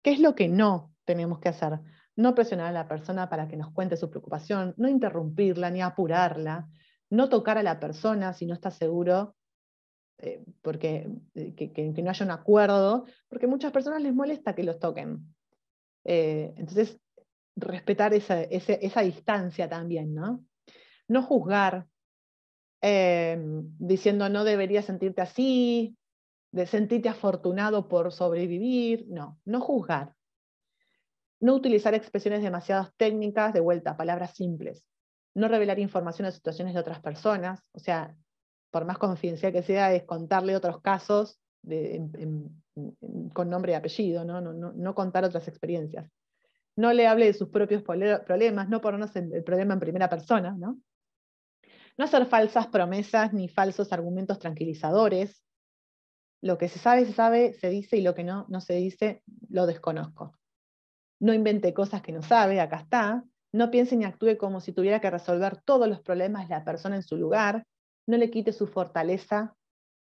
¿Qué es lo que no tenemos que hacer? No presionar a la persona para que nos cuente su preocupación, no interrumpirla ni apurarla, no tocar a la persona si no está seguro eh, porque, eh, que, no haya un acuerdo, porque muchas personas les molesta que los toquen. Eh, entonces, respetar esa, distancia también, ¿no? No juzgar, diciendo no deberías sentirte así, de sentirte afortunado por sobrevivir, no, no juzgar. No utilizar expresiones demasiado técnicas, de vuelta, palabras simples. No revelar información a situaciones de otras personas, o sea, por más confidencial que sea, es contarle otros casos con nombre y apellido, ¿no? No, contar otras experiencias. No le hable de sus propios problemas, no ponernos el problema en primera persona, ¿no? hacer falsas promesas ni falsos argumentos tranquilizadores. Lo que se sabe, se sabe, se dice, y lo que no, no se dice, lo desconozco. No invente cosas que no sabe, acá está. No piense ni actúe como si tuviera que resolver todos los problemas de la persona en su lugar, no le quite su fortaleza,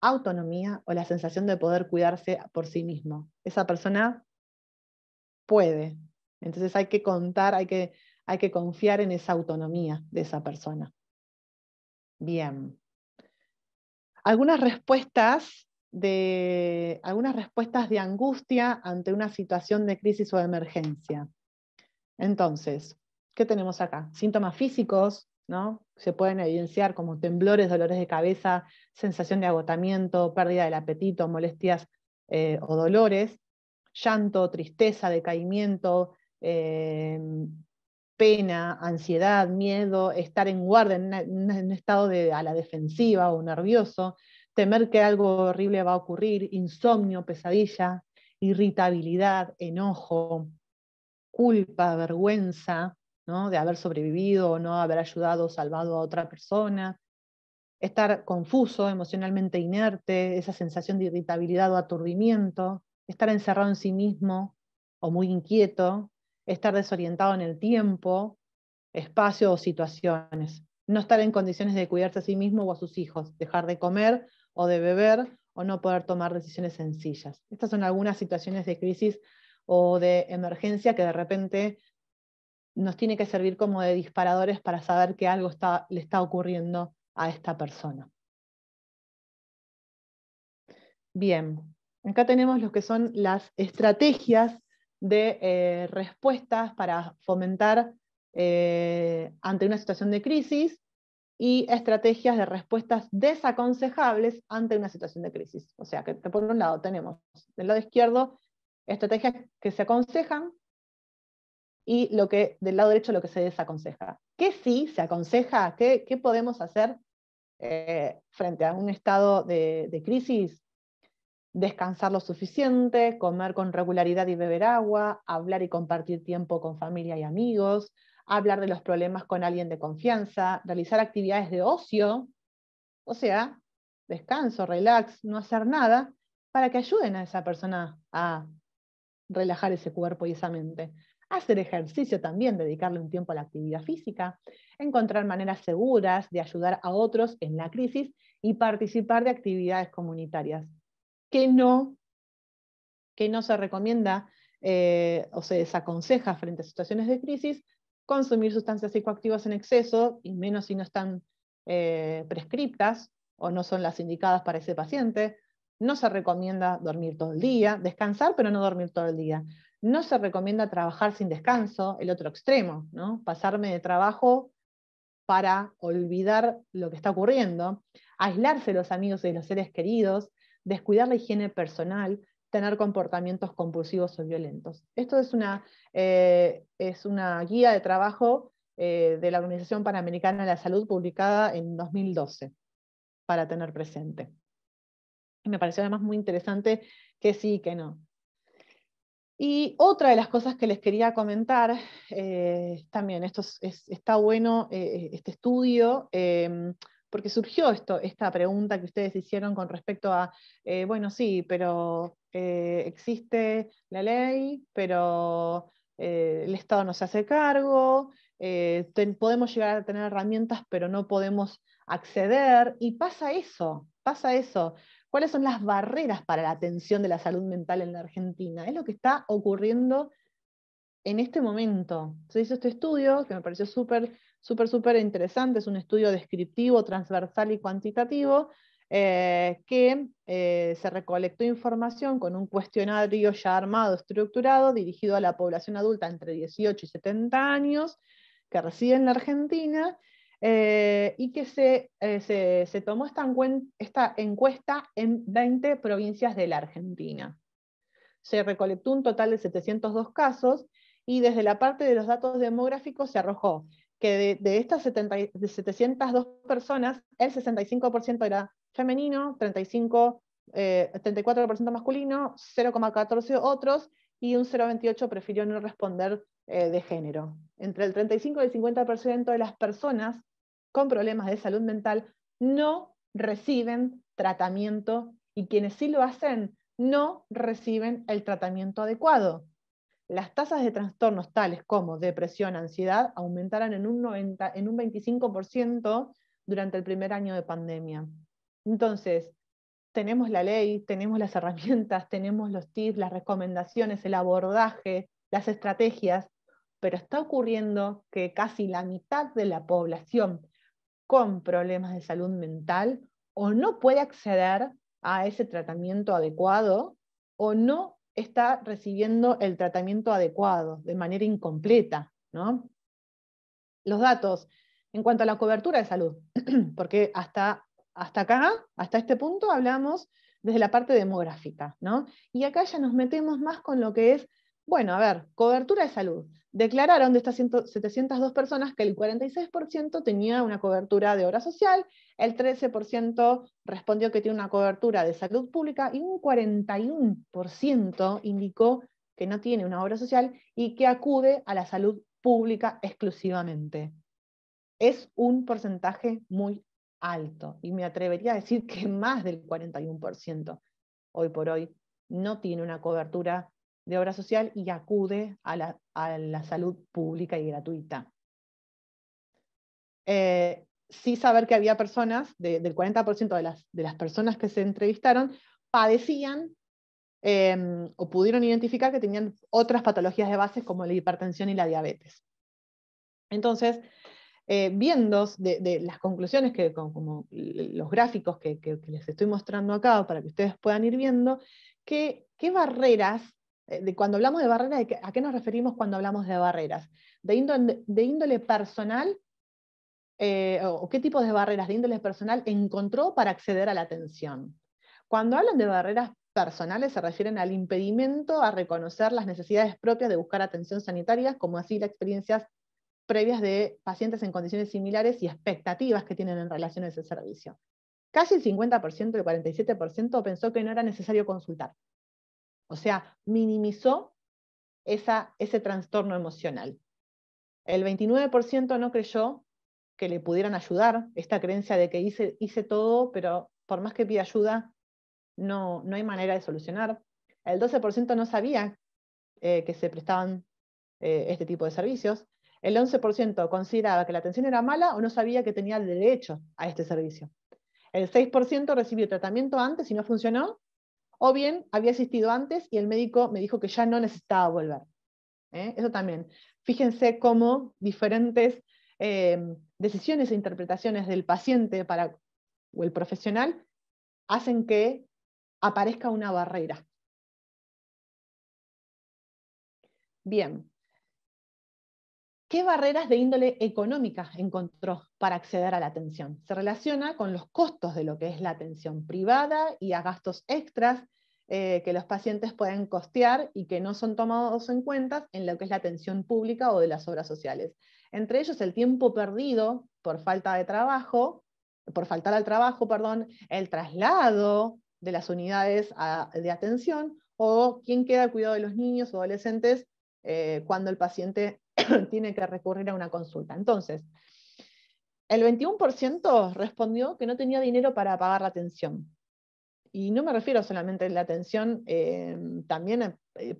autonomía o la sensación de poder cuidarse por sí mismo. Esa persona puede. Entonces hay que contar, hay que, hay que confiar en esa autonomía de esa persona. Bien. Algunas respuestas de, algunas respuestas de angustia ante una situación de crisis o de emergencia. Entonces, ¿qué tenemos acá? Síntomas físicos, se pueden evidenciar como temblores, dolores de cabeza, sensación de agotamiento, pérdida del apetito, molestias eh, o dolores, llanto, tristeza, decaimiento, eh, pena, ansiedad, miedo, estar en guardia, en, un estado a la defensiva o nervioso, temer que algo horrible va a ocurrir, insomnio, pesadilla, irritabilidad, enojo, culpa, vergüenza, de haber sobrevivido o no haber ayudado o salvado a otra persona, estar confuso, emocionalmente inerte, esa sensación de irritabilidad o aturdimiento, estar encerrado en sí mismo o muy inquieto, estar desorientado en el tiempo, espacio o situaciones, no estar en condiciones de cuidarse a sí mismo o a sus hijos, dejar de comer o de beber o no poder tomar decisiones sencillas. Estas son algunas situaciones de crisis o de emergencia que de repente nos tiene que servir como de disparadores para saber que algo le está ocurriendo a esta persona. Bien, acá tenemos lo que son las estrategias de eh, respuestas para fomentar eh, ante una situación de crisis y estrategias de respuestas desaconsejables ante una situación de crisis. O sea, que por un lado tenemos del lado izquierdo estrategias que se aconsejan y lo que, del lado derecho lo que se desaconseja. ¿Qué sí se aconseja? ¿Qué, qué podemos hacer eh, frente a un estado de, de, crisis? Descansar lo suficiente, comer con regularidad y beber agua, hablar y compartir tiempo con familia y amigos, hablar de los problemas con alguien de confianza, realizar actividades de ocio, o sea, descanso, relax, no hacer nada, para que ayuden a esa persona a relajar ese cuerpo y esa mente hacer ejercicio también, dedicarle un tiempo a la actividad física, encontrar maneras seguras de ayudar a otros en la crisis y participar de actividades comunitarias, que no, que no se recomienda eh, o se desaconseja frente a situaciones de crisis consumir sustancias psicoactivas en exceso, y menos si no están eh, prescriptas o no son las indicadas para ese paciente. No se recomienda dormir todo el día, descansar pero no dormir todo el día. No se recomienda trabajar sin descanso, el otro extremo, ¿no? Pasarme de trabajo para olvidar lo que está ocurriendo, aislarse de los amigos y de los seres queridos, descuidar la higiene personal, tener comportamientos compulsivos o violentos. Esto es una, eh, es una guía de trabajo eh, de la Organización Panamericana de la Salud publicada en 2012, para tener presente. me pareció además muy interesante que sí, que no. Y otra de las cosas que les quería comentar, eh, también esto está bueno eh, este estudio, em, porque surgió esto, esta pregunta que ustedes hicieron con respecto a, eh, bueno, sí, pero existe la ley, pero el Estado no se hace cargo, podemos llegar a tener herramientas, pero no podemos acceder, y pasa eso, pasa eso cuáles son las barreras para la atención de la salud mental en la Argentina. Es lo que está ocurriendo en este momento. Se hizo este estudio que me pareció súper, súper, súper interesante. Es un estudio descriptivo, transversal y cuantitativo. Eh, que eh, se recolectó información con un cuestionario ya armado, estructurado, dirigido a la población adulta entre 18 y 70 años que reside en la Argentina eh, y que eh, se, se, tomó esta, encuesta en 20 provincias de la Argentina. Se recolectó un total de 702 casos y desde la parte de los datos demográficos se arrojó que de, estas 702 personas, el 65% era femenino, 35, 34% eh, masculino, 0,14 otros y un 0,28 prefirió no responder eh, de género. Entre el 35 y el 50% de las personas con problemas de salud mental no reciben tratamiento y quienes sí lo hacen no reciben el tratamiento adecuado. Las tasas de trastornos tales como depresión, ansiedad, aumentaron en un, 90, en un 25% durante el primer año de pandemia. Entonces, tenemos la ley, tenemos las herramientas, tenemos los tips, las recomendaciones, el abordaje, las estrategias, pero está ocurriendo que casi la mitad de la población con problemas de salud mental o no puede acceder a ese tratamiento adecuado o no está recibiendo el tratamiento adecuado de manera incompleta. ¿no? Los datos en cuanto a la cobertura de salud, porque hasta, hasta acá, hasta este punto, hablamos desde la parte demográfica, ¿no? Y acá ya nos metemos más con lo que es bueno, a ver, cobertura de salud. Declararon de estas 702 personas que el 46% tenía una cobertura de obra social, el 13% respondió que tiene una cobertura de salud pública y un 41% indicó que no tiene una obra social y que acude a la salud pública exclusivamente. Es un porcentaje muy alto y me atrevería a decir que más del 41% hoy por hoy no tiene una cobertura de obra social y acude a la, salud pública y gratuita. Eh, sí saber que había personas, del 40% de las, personas que se entrevistaron, padecían em, o pudieron identificar que tenían otras patologías de base como la hipertensión y la diabetes. Entonces, eh, viendo de, las conclusiones, que, como, los gráficos que, que, les estoy mostrando acá para que ustedes puedan ir viendo, qué barreras eh, cuando hablamos de barreras, ¿a qué nos referimos cuando hablamos de barreras? De índole, personal, eh, o qué tipo de barreras de índole personal encontró para acceder a la atención. Cuando hablan de barreras personales se refieren al impedimento a reconocer las necesidades propias de buscar atención sanitaria, como así las experiencias previas de pacientes en condiciones similares y expectativas que tienen en relación a ese servicio. Casi el 50%, el 47% pensó que no era necesario consultar. O sea, minimizó ese trastorno emocional. El 29% no creyó que le pudieran ayudar, esta creencia de que hice, todo, pero por más que pida ayuda, no, no hay manera de solucionar. El 12% no sabía eh, que se prestaban eh, este tipo de servicios. El 11% consideraba que la atención era mala o no sabía que tenía derecho a este servicio. El 6% recibió tratamiento antes y no funcionó o bien había asistido antes y el médico me dijo que ya no necesitaba volver. ¿eh? Eso también. Fíjense cómo diferentes em, decisiones e interpretaciones del paciente para, o el profesional hacen que aparezca una barrera. Bien, ¿Qué barreras de índole económica encontró para acceder a la atención? Se relaciona con los costos de lo que es la atención privada y a gastos extras eh, que los pacientes pueden costear y que no son tomados en cuenta en lo que es la atención pública o de las obras sociales. Entre ellos el tiempo perdido por falta de trabajo, por faltar al trabajo, perdón, el traslado de las unidades de atención o quién queda al cuidado de los niños o adolescentes eh, cuando el paciente tiene que recurrir a una consulta. Entonces, el 21% respondió que no tenía dinero para pagar la atención. Y no me refiero solamente a la atención, em, también eh,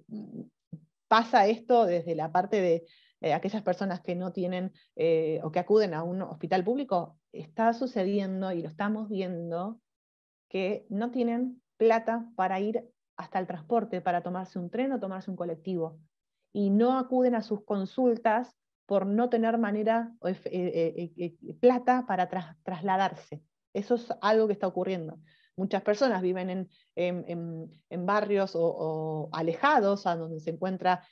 pasa esto desde la parte de eh, aquellas personas que no tienen eh, o que acuden a un hospital público. Está sucediendo y lo estamos viendo que no tienen plata para ir hasta el transporte, para tomarse un tren o tomarse un colectivo y no acuden a sus consultas por no tener manera eh, eh, eh, plata para trasladarse. Eso es algo que está ocurriendo. Muchas personas viven en, en, en, barrios o, alejados a donde se encuentra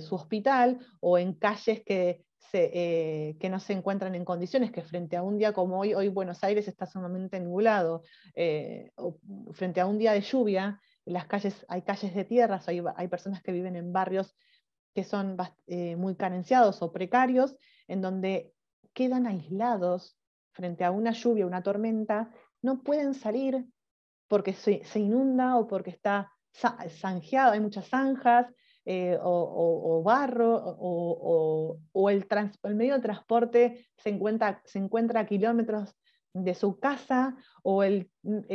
su hospital o en calles que, que no se encuentran en condiciones, que frente a un día como hoy, hoy Buenos Aires está sumamente nublado, frente a un día de lluvia, las calles, hay calles de tierras, hay, hay personas que viven en barrios que son eh, muy carenciados o precarios, en donde quedan aislados frente a una lluvia, una tormenta, no pueden salir porque se, inunda o porque está zanjeado, hay muchas zanjas eh, o, barro o, el, medio de transporte se encuentra, a kilómetros de su casa o el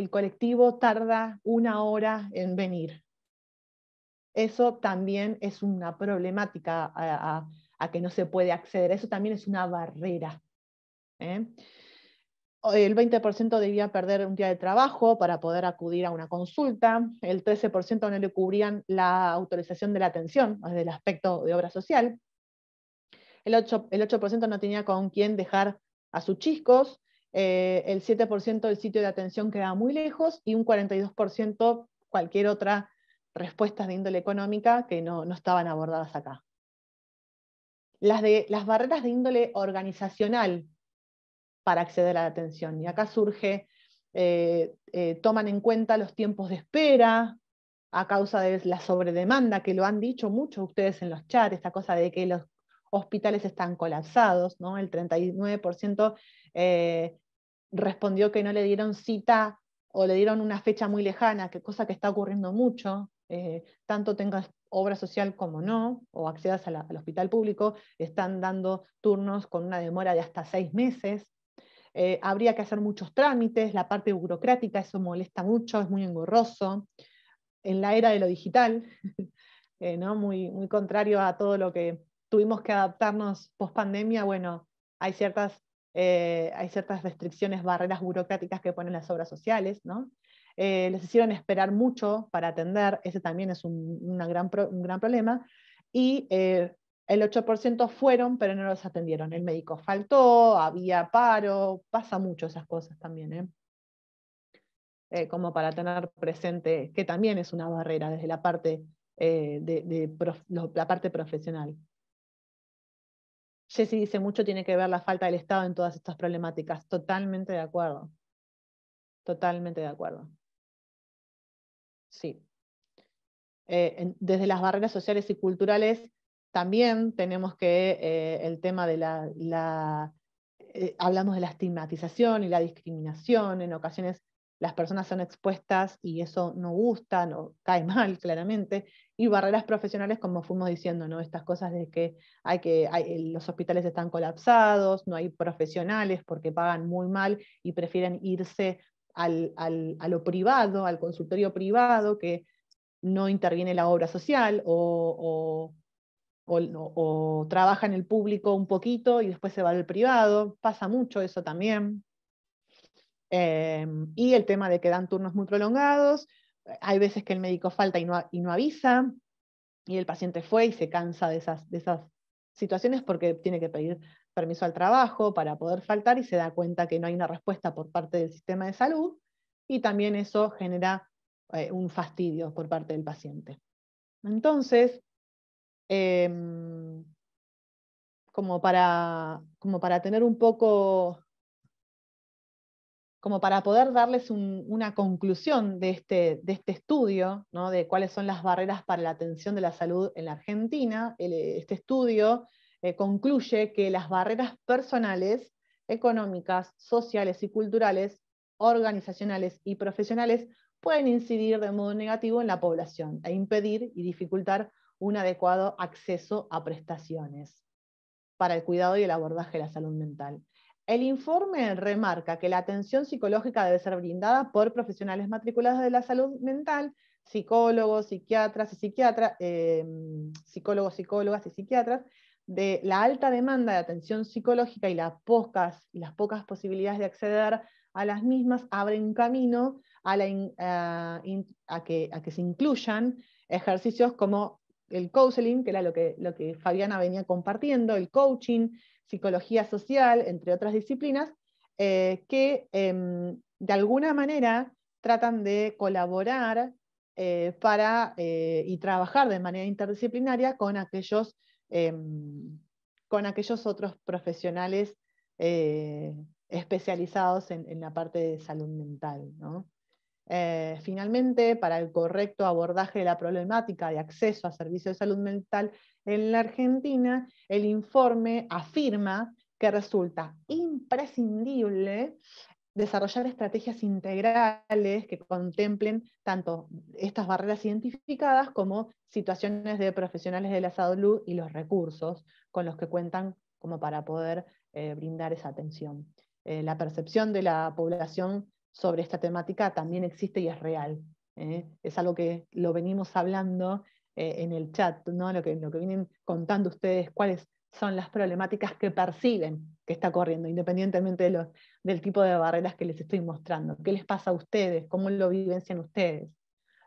colectivo tarda una hora en venir eso también es una problemática a, que no se puede acceder. Eso también es una barrera. ¿eh? El 20% debía perder un día de trabajo para poder acudir a una consulta. El 13% no le cubrían la autorización de la atención, desde el aspecto de obra social. El 8%, no tenía con quién dejar a sus chicos. Eh, el 7% el sitio de atención quedaba muy lejos y un 42% cualquier otra respuestas de índole económica que no, estaban abordadas acá. Las, de, las barreras de índole organizacional para acceder a la atención. Y acá surge, eh, eh, toman en cuenta los tiempos de espera a causa de la sobredemanda, que lo han dicho muchos ustedes en los chats, esta cosa de que los hospitales están colapsados, ¿no? el 39% eh, respondió que no le dieron cita o le dieron una fecha muy lejana, que cosa que está ocurriendo mucho. Eh, tanto tengas obra social como no, o accedas al hospital público, están dando turnos con una demora de hasta seis meses. Eh, habría que hacer muchos trámites, la parte burocrática, eso molesta mucho, es muy engorroso. En la era de lo digital, eh, ¿no? muy, muy contrario a todo lo que tuvimos que adaptarnos post pandemia, bueno, hay ciertas, hay ciertas restricciones, barreras burocráticas que ponen las obras sociales, ¿no? Eh, les hicieron esperar mucho para atender, ese también es un, gran problema, y eh, el 8% fueron, pero no los atendieron. El médico faltó, había paro, pasa mucho esas cosas también, ¿eh? como para tener presente que también es una barrera desde la parte, de, la parte profesional. Jessy dice, mucho tiene que ver la falta del Estado en todas estas problemáticas. Totalmente de acuerdo. Totalmente de acuerdo. Sí. Eh, desde las barreras sociales y culturales también tenemos que eh, el tema de la, eh, hablamos de la estigmatización y la discriminación, en ocasiones las personas son expuestas y eso no gusta, no cae mal claramente, y barreras profesionales como fuimos diciendo, ¿no? Estas cosas de que hay que los hospitales están colapsados, no hay profesionales porque pagan muy mal y prefieren irse al, al, a lo privado, al consultorio privado, que no interviene la obra social o, o, o, trabaja en el público un poquito y después se va al privado. Pasa mucho eso también. Eh, y el tema de que dan turnos muy prolongados. Hay veces que el médico falta y no, y no avisa y el paciente fue y se cansa de esas, de esas situaciones porque tiene que pedir permiso al trabajo para poder faltar y se da cuenta que no hay una respuesta por parte del sistema de salud y también eso genera eh, un fastidio por parte del paciente. Entonces, em, como, para, como para tener un poco como para poder darles una conclusión de este, de este estudio, ¿no? de cuáles son las barreras para la atención de la salud en la Argentina. este estudio eh, concluye que las barreras personales, económicas, sociales y culturales, organizacionales y profesionales pueden incidir de modo negativo en la población e impedir y dificultar un adecuado acceso a prestaciones para el cuidado y el abordaje de la salud mental. El informe remarca que la atención psicológica debe ser brindada por profesionales matriculados de la salud mental, psicólogos, psiquiatras y psiquiatras, eh, psicólogos, psicólogas y psiquiatras, de la alta demanda de atención psicológica y las pocas, las pocas posibilidades de acceder a las mismas abren camino a, que, se incluyan ejercicios como el counseling, que era lo que, lo que Fabiana venía compartiendo, el coaching, psicología social, entre otras disciplinas, eh, que em, de alguna manera tratan de colaborar eh, eh, y trabajar de manera interdisciplinaria con aquellos Em, con aquellos otros profesionales eh, especializados en, la parte de salud mental. Eh, finalmente, para el correcto abordaje de la problemática de acceso a servicios de salud mental en la Argentina, el informe afirma que resulta imprescindible desarrollar estrategias integrales que contemplen tanto estas barreras identificadas como situaciones de profesionales de la salud y los recursos con los que cuentan como para poder eh, brindar esa atención. Eh, la percepción de la población sobre esta temática también existe y es real. ¿eh? Es algo que lo venimos hablando en el chat, ¿no? lo, que, lo que vienen contando ustedes, cuáles son las problemáticas que perciben que está corriendo, independientemente de los, del tipo de barreras que les estoy mostrando. ¿Qué les pasa a ustedes? ¿Cómo lo vivencian ustedes?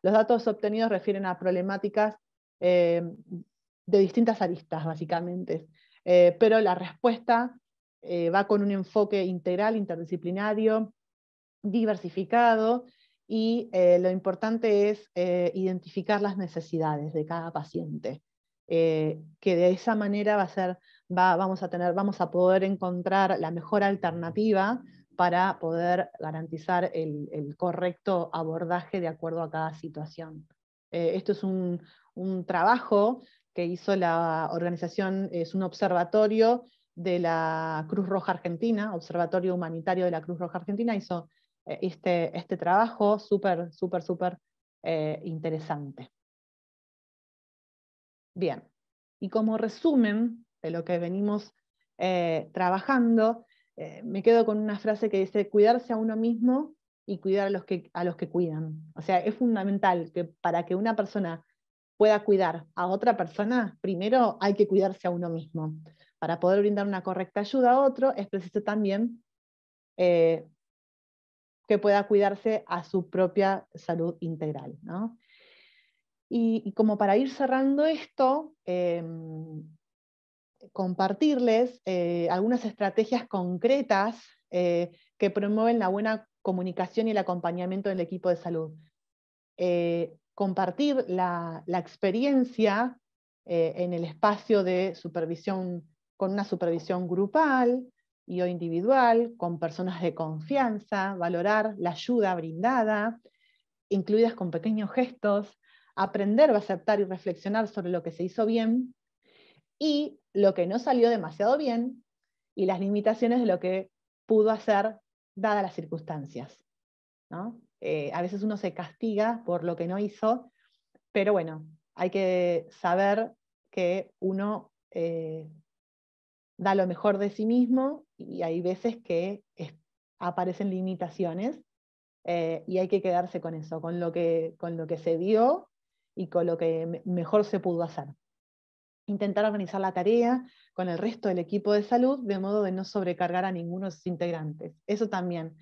Los datos obtenidos refieren a problemáticas eh, de distintas aristas, básicamente, eh, pero la respuesta eh, va con un enfoque integral, interdisciplinario, diversificado, y lo importante es identificar las necesidades de cada paciente, que de esa manera va a ser vamos, a tener, vamos a poder encontrar la mejor alternativa para poder garantizar el, correcto abordaje de acuerdo a cada situación. Eh, esto es un, trabajo que hizo la organización, es un observatorio de la Cruz Roja Argentina, Observatorio Humanitario de la Cruz Roja Argentina, hizo eh, este, este, trabajo súper, súper, súper eh, interesante. Bien, y como resumen de lo que venimos eh, trabajando, eh, me quedo con una frase que dice, cuidarse a uno mismo y cuidar a los, que, a los que cuidan. O sea, es fundamental que para que una persona pueda cuidar a otra persona, primero hay que cuidarse a uno mismo. Para poder brindar una correcta ayuda a otro, es preciso también eh, que pueda cuidarse a su propia salud integral. Y, como para ir cerrando esto, em, compartirles eh, algunas estrategias concretas eh, que promueven la buena comunicación y el acompañamiento del equipo de salud. Eh, compartir la, la experiencia en el espacio de supervisión, con una supervisión grupal y o individual, con personas de confianza, valorar la ayuda brindada, incluidas con pequeños gestos, aprender a aceptar y reflexionar sobre lo que se hizo bien y lo que no salió demasiado bien y las limitaciones de lo que pudo hacer dadas las circunstancias. ¿no? Eh, a veces uno se castiga por lo que no hizo, pero bueno, hay que saber que uno eh, da lo mejor de sí mismo y hay veces que aparecen limitaciones eh, y hay que quedarse con eso, con lo que, con lo que se dio y con lo que mejor se pudo hacer intentar organizar la tarea con el resto del equipo de salud de modo de no sobrecargar a ninguno de sus integrantes. Eso también.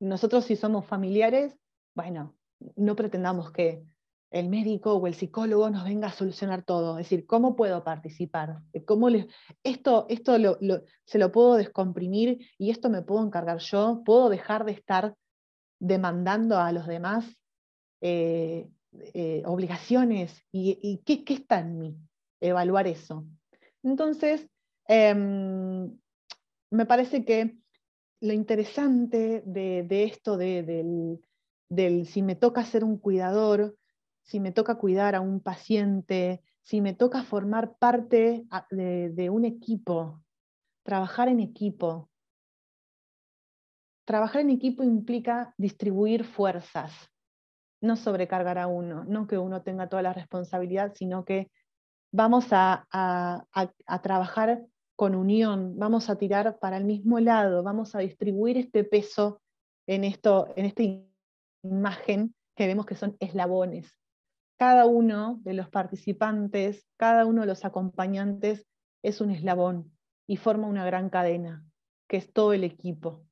Nosotros si somos familiares, bueno, no pretendamos que el médico o el psicólogo nos venga a solucionar todo. Es decir, ¿cómo puedo participar? ¿Cómo Esto, esto se lo puedo descomprimir y esto me puedo encargar yo. ¿Puedo dejar de estar demandando a los demás eh, eh, obligaciones? ¿Y, qué está en mí? evaluar eso. Entonces, em, me parece que lo interesante de, esto, de, del, si me toca ser un cuidador, si me toca cuidar a un paciente, si me toca formar parte ah, de, de un equipo, trabajar en equipo. Trabajar en equipo implica distribuir fuerzas, no sobrecargar a uno, no que uno tenga toda la responsabilidad, sino que vamos a, trabajar con unión, vamos a tirar para el mismo lado, vamos a distribuir este peso en, en esta imagen que vemos que son eslabones. Cada uno de los participantes, cada uno de los acompañantes es un eslabón y forma una gran cadena, que es todo el equipo.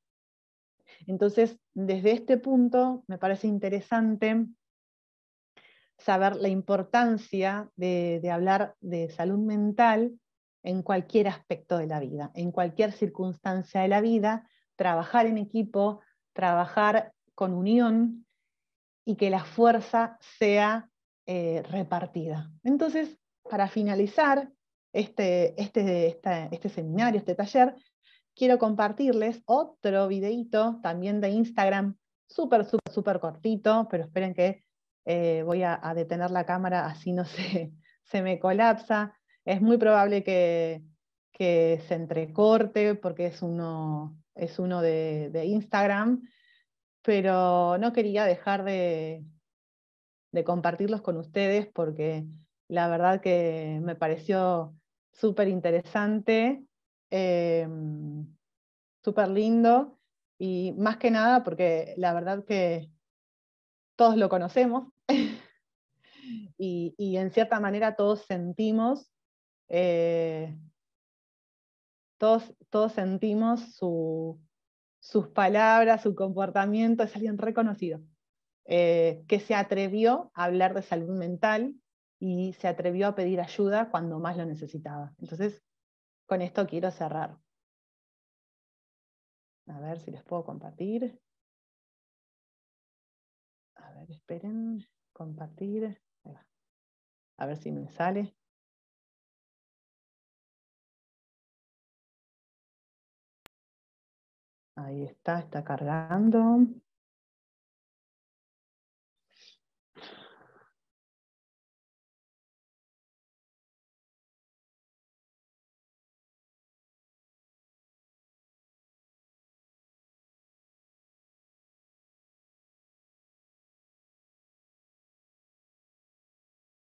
Entonces, desde este punto, me parece interesante saber la importancia de, hablar de salud mental en cualquier aspecto de la vida, en cualquier circunstancia de la vida, trabajar en equipo, trabajar con unión y que la fuerza sea eh, repartida. Entonces, para finalizar este, este, este, seminario, este taller, quiero compartirles otro videito también de Instagram, súper, súper, súper cortito, pero esperen que eh, voy a, detener la cámara así no se, me colapsa. Es muy probable que, se entrecorte porque es uno, es uno de, Instagram, pero no quería dejar de, compartirlos con ustedes porque la verdad que me pareció súper interesante, eh, súper lindo y más que nada porque la verdad que todos lo conocemos, y, en cierta manera todos sentimos, eh, todos, sentimos sus palabras, su comportamiento, es alguien reconocido, eh, que se atrevió a hablar de salud mental y se atrevió a pedir ayuda cuando más lo necesitaba. Entonces, con esto quiero cerrar. A ver si les puedo compartir. A ver, esperen compartir. A ver si me sale. Ahí está, está cargando.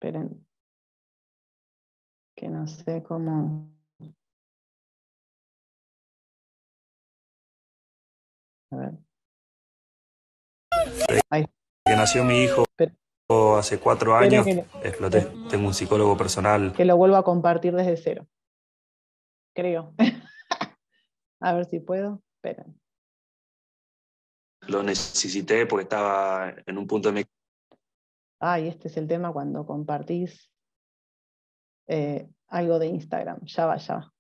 Esperen. Que no sé cómo. A ver. Que nació mi hijo hace cuatro años. Exploté. Tengo un psicólogo personal. Que lo vuelvo a compartir desde cero. Creo. a ver si puedo. Esperen. Lo necesité porque estaba en un punto de mi ay, este es el tema cuando compartís eh, algo de Instagram, ya va, ya va.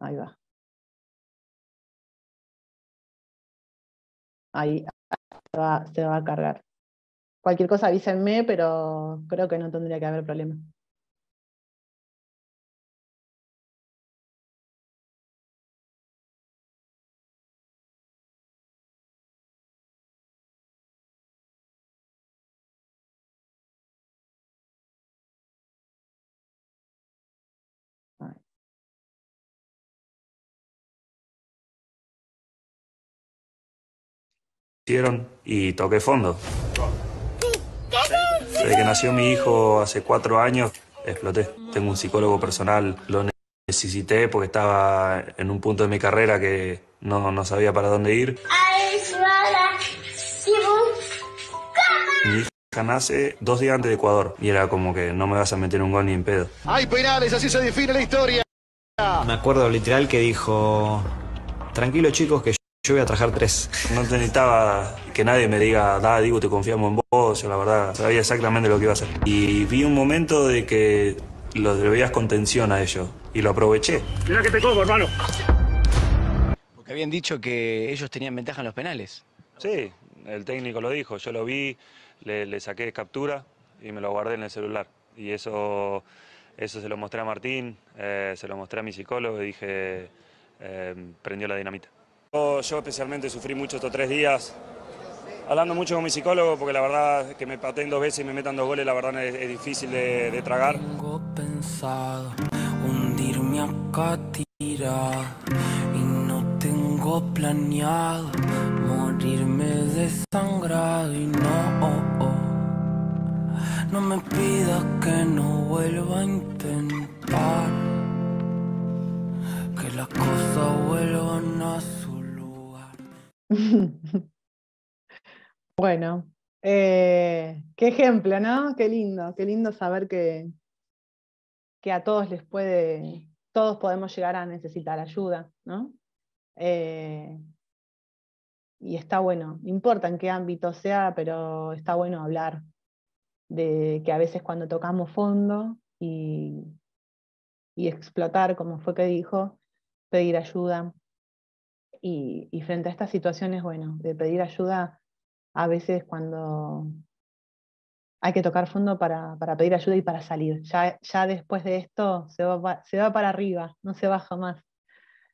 Ahí va. Ahí va, se va a cargar. Cualquier cosa avísenme, pero creo que no tendría que haber problema. y toqué fondo. Desde que nació mi hijo hace cuatro años, exploté. Tengo un psicólogo personal, lo necesité porque estaba en un punto de mi carrera que no, sabía para dónde ir. Mi hija nace dos días antes de Ecuador y era como que no me vas a meter un gol ni en pedo. Hay penales, así se define la historia. Me acuerdo literal que dijo, tranquilo chicos que yo voy a trabajar tres. No necesitaba que nadie me diga, da, digo, te confiamos en vos. o la verdad, sabía exactamente lo que iba a hacer. Y vi un momento de que los veías con tensión a ellos. Y lo aproveché. Mira que te como, hermano. Porque habían dicho que ellos tenían ventaja en los penales. Sí, el técnico lo dijo. Yo lo vi, le, saqué saqué captura y me lo guardé en el celular. Y eso, eso se lo mostré a Martín, eh, se lo mostré a mi psicólogo y dije, eh, prendió la dinamita. Yo, especialmente sufrí mucho estos tres días, hablando mucho con mi psicólogo, porque la verdad que me pateen dos veces y me metan dos goles, la verdad es, difícil de, tragar. Tengo pensado hundirme acá y no tengo planeado morirme desangrado y no, oh, oh. no me pidas que no vuelva a intentar que las cosas vuelvan a ser. bueno, eh, qué ejemplo, ¿no? Qué lindo, qué lindo saber que, que a todos les puede, todos podemos llegar a necesitar ayuda, ¿no? Eh, y está bueno, no importa en qué ámbito sea, pero está bueno hablar de que a veces cuando tocamos fondo y, y explotar, como fue que dijo, pedir ayuda, y, frente a estas situaciones, bueno, de pedir ayuda a veces cuando hay que tocar fondo para, pedir ayuda y para salir. Ya, ya después de esto se va, para arriba, no se baja más.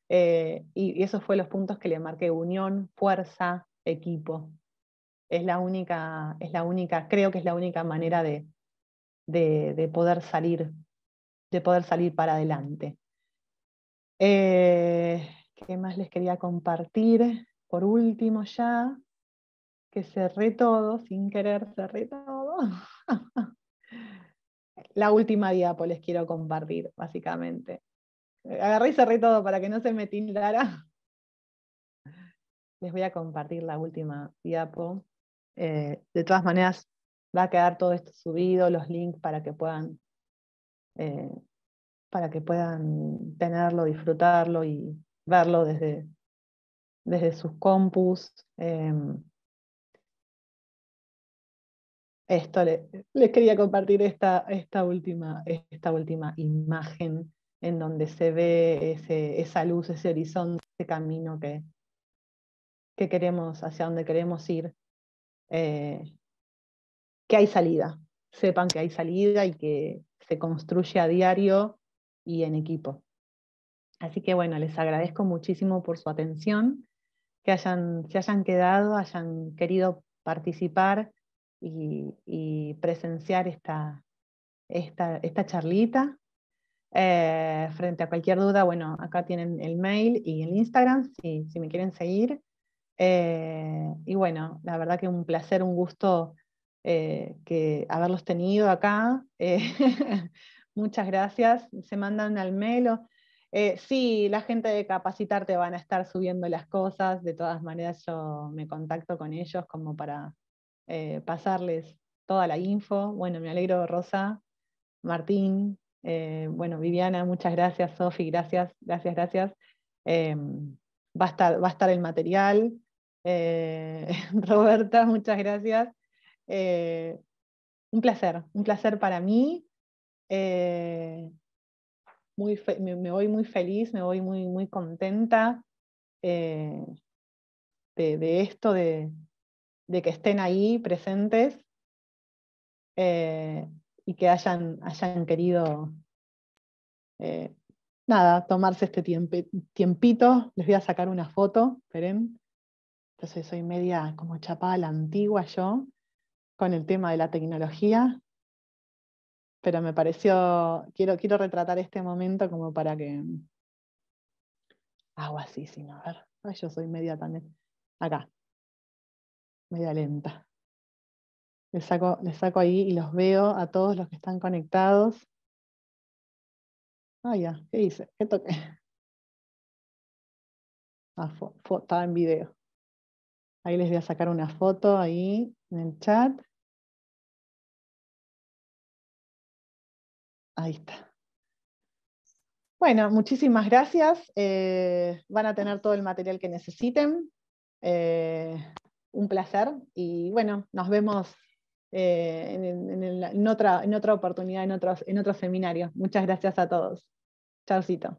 Eh, y, esos fueron los puntos que le marqué, unión, fuerza, equipo. Es la única, es la única creo que es la única manera de, poder salir, de poder salir para adelante. Eh, ¿Qué más les quería compartir? Por último ya, que cerré todo, sin querer cerré todo. La última diapo les quiero compartir, básicamente. Agarré y cerré todo para que no se me tildara. Les voy a compartir la última diapo. Eh, de todas maneras, va a quedar todo esto subido, los links para que puedan eh, para que puedan tenerlo, disfrutarlo y, verlo desde, desde sus compus. Em, esto les quería compartir esta, esta, última, esta última imagen en donde se ve ese, esa luz, ese horizonte, ese camino que, que queremos, hacia donde queremos ir. Eh, que hay salida, sepan que hay salida y que se construye a diario y en equipo. Así que bueno, les agradezco muchísimo por su atención, que hayan, se hayan quedado, hayan querido participar y, presenciar esta, charlita. Eh, frente a cualquier duda, bueno, acá tienen el mail y el Instagram, si, si me quieren seguir. Eh, y bueno, la verdad que un placer, un gusto eh, que haberlos tenido acá. muchas gracias. Se mandan al mail o eh, sí, la gente de Capacitar te van a estar subiendo las cosas. De todas maneras, yo me contacto con ellos como para eh, pasarles toda la info. Bueno, me alegro, Rosa, Martín, eh, bueno, Viviana, muchas gracias, Sofi, gracias, gracias, gracias. va, a estar, el material. Roberta, muchas gracias. un placer, un placer para mí me, voy muy feliz, me voy muy, muy contenta eh, de, esto, de, que estén ahí presentes eh, y que hayan, querido eh, nada, tomarse este tiempito. Les voy a sacar una foto, esperen. Entonces soy media como chapada antigua yo con el tema de la tecnología, pero me pareció, quiero, quiero retratar este momento como para que mm, hago así, sin a ver. Ay, yo soy media también. Acá. Media lenta. Les saco, saco ahí y los veo a todos los que están conectados. Ah, ya, ¿qué hice? ¿Qué toqué? Ah, estaba en video. Ahí les voy a sacar una foto ahí en el chat. Ahí está. Bueno, muchísimas gracias. Eh, van a tener todo el material que necesiten. Eh, un placer y bueno, nos vemos eh, en, otra, en otra oportunidad, en, otros, en otro seminario. Muchas gracias a todos. Chaucito.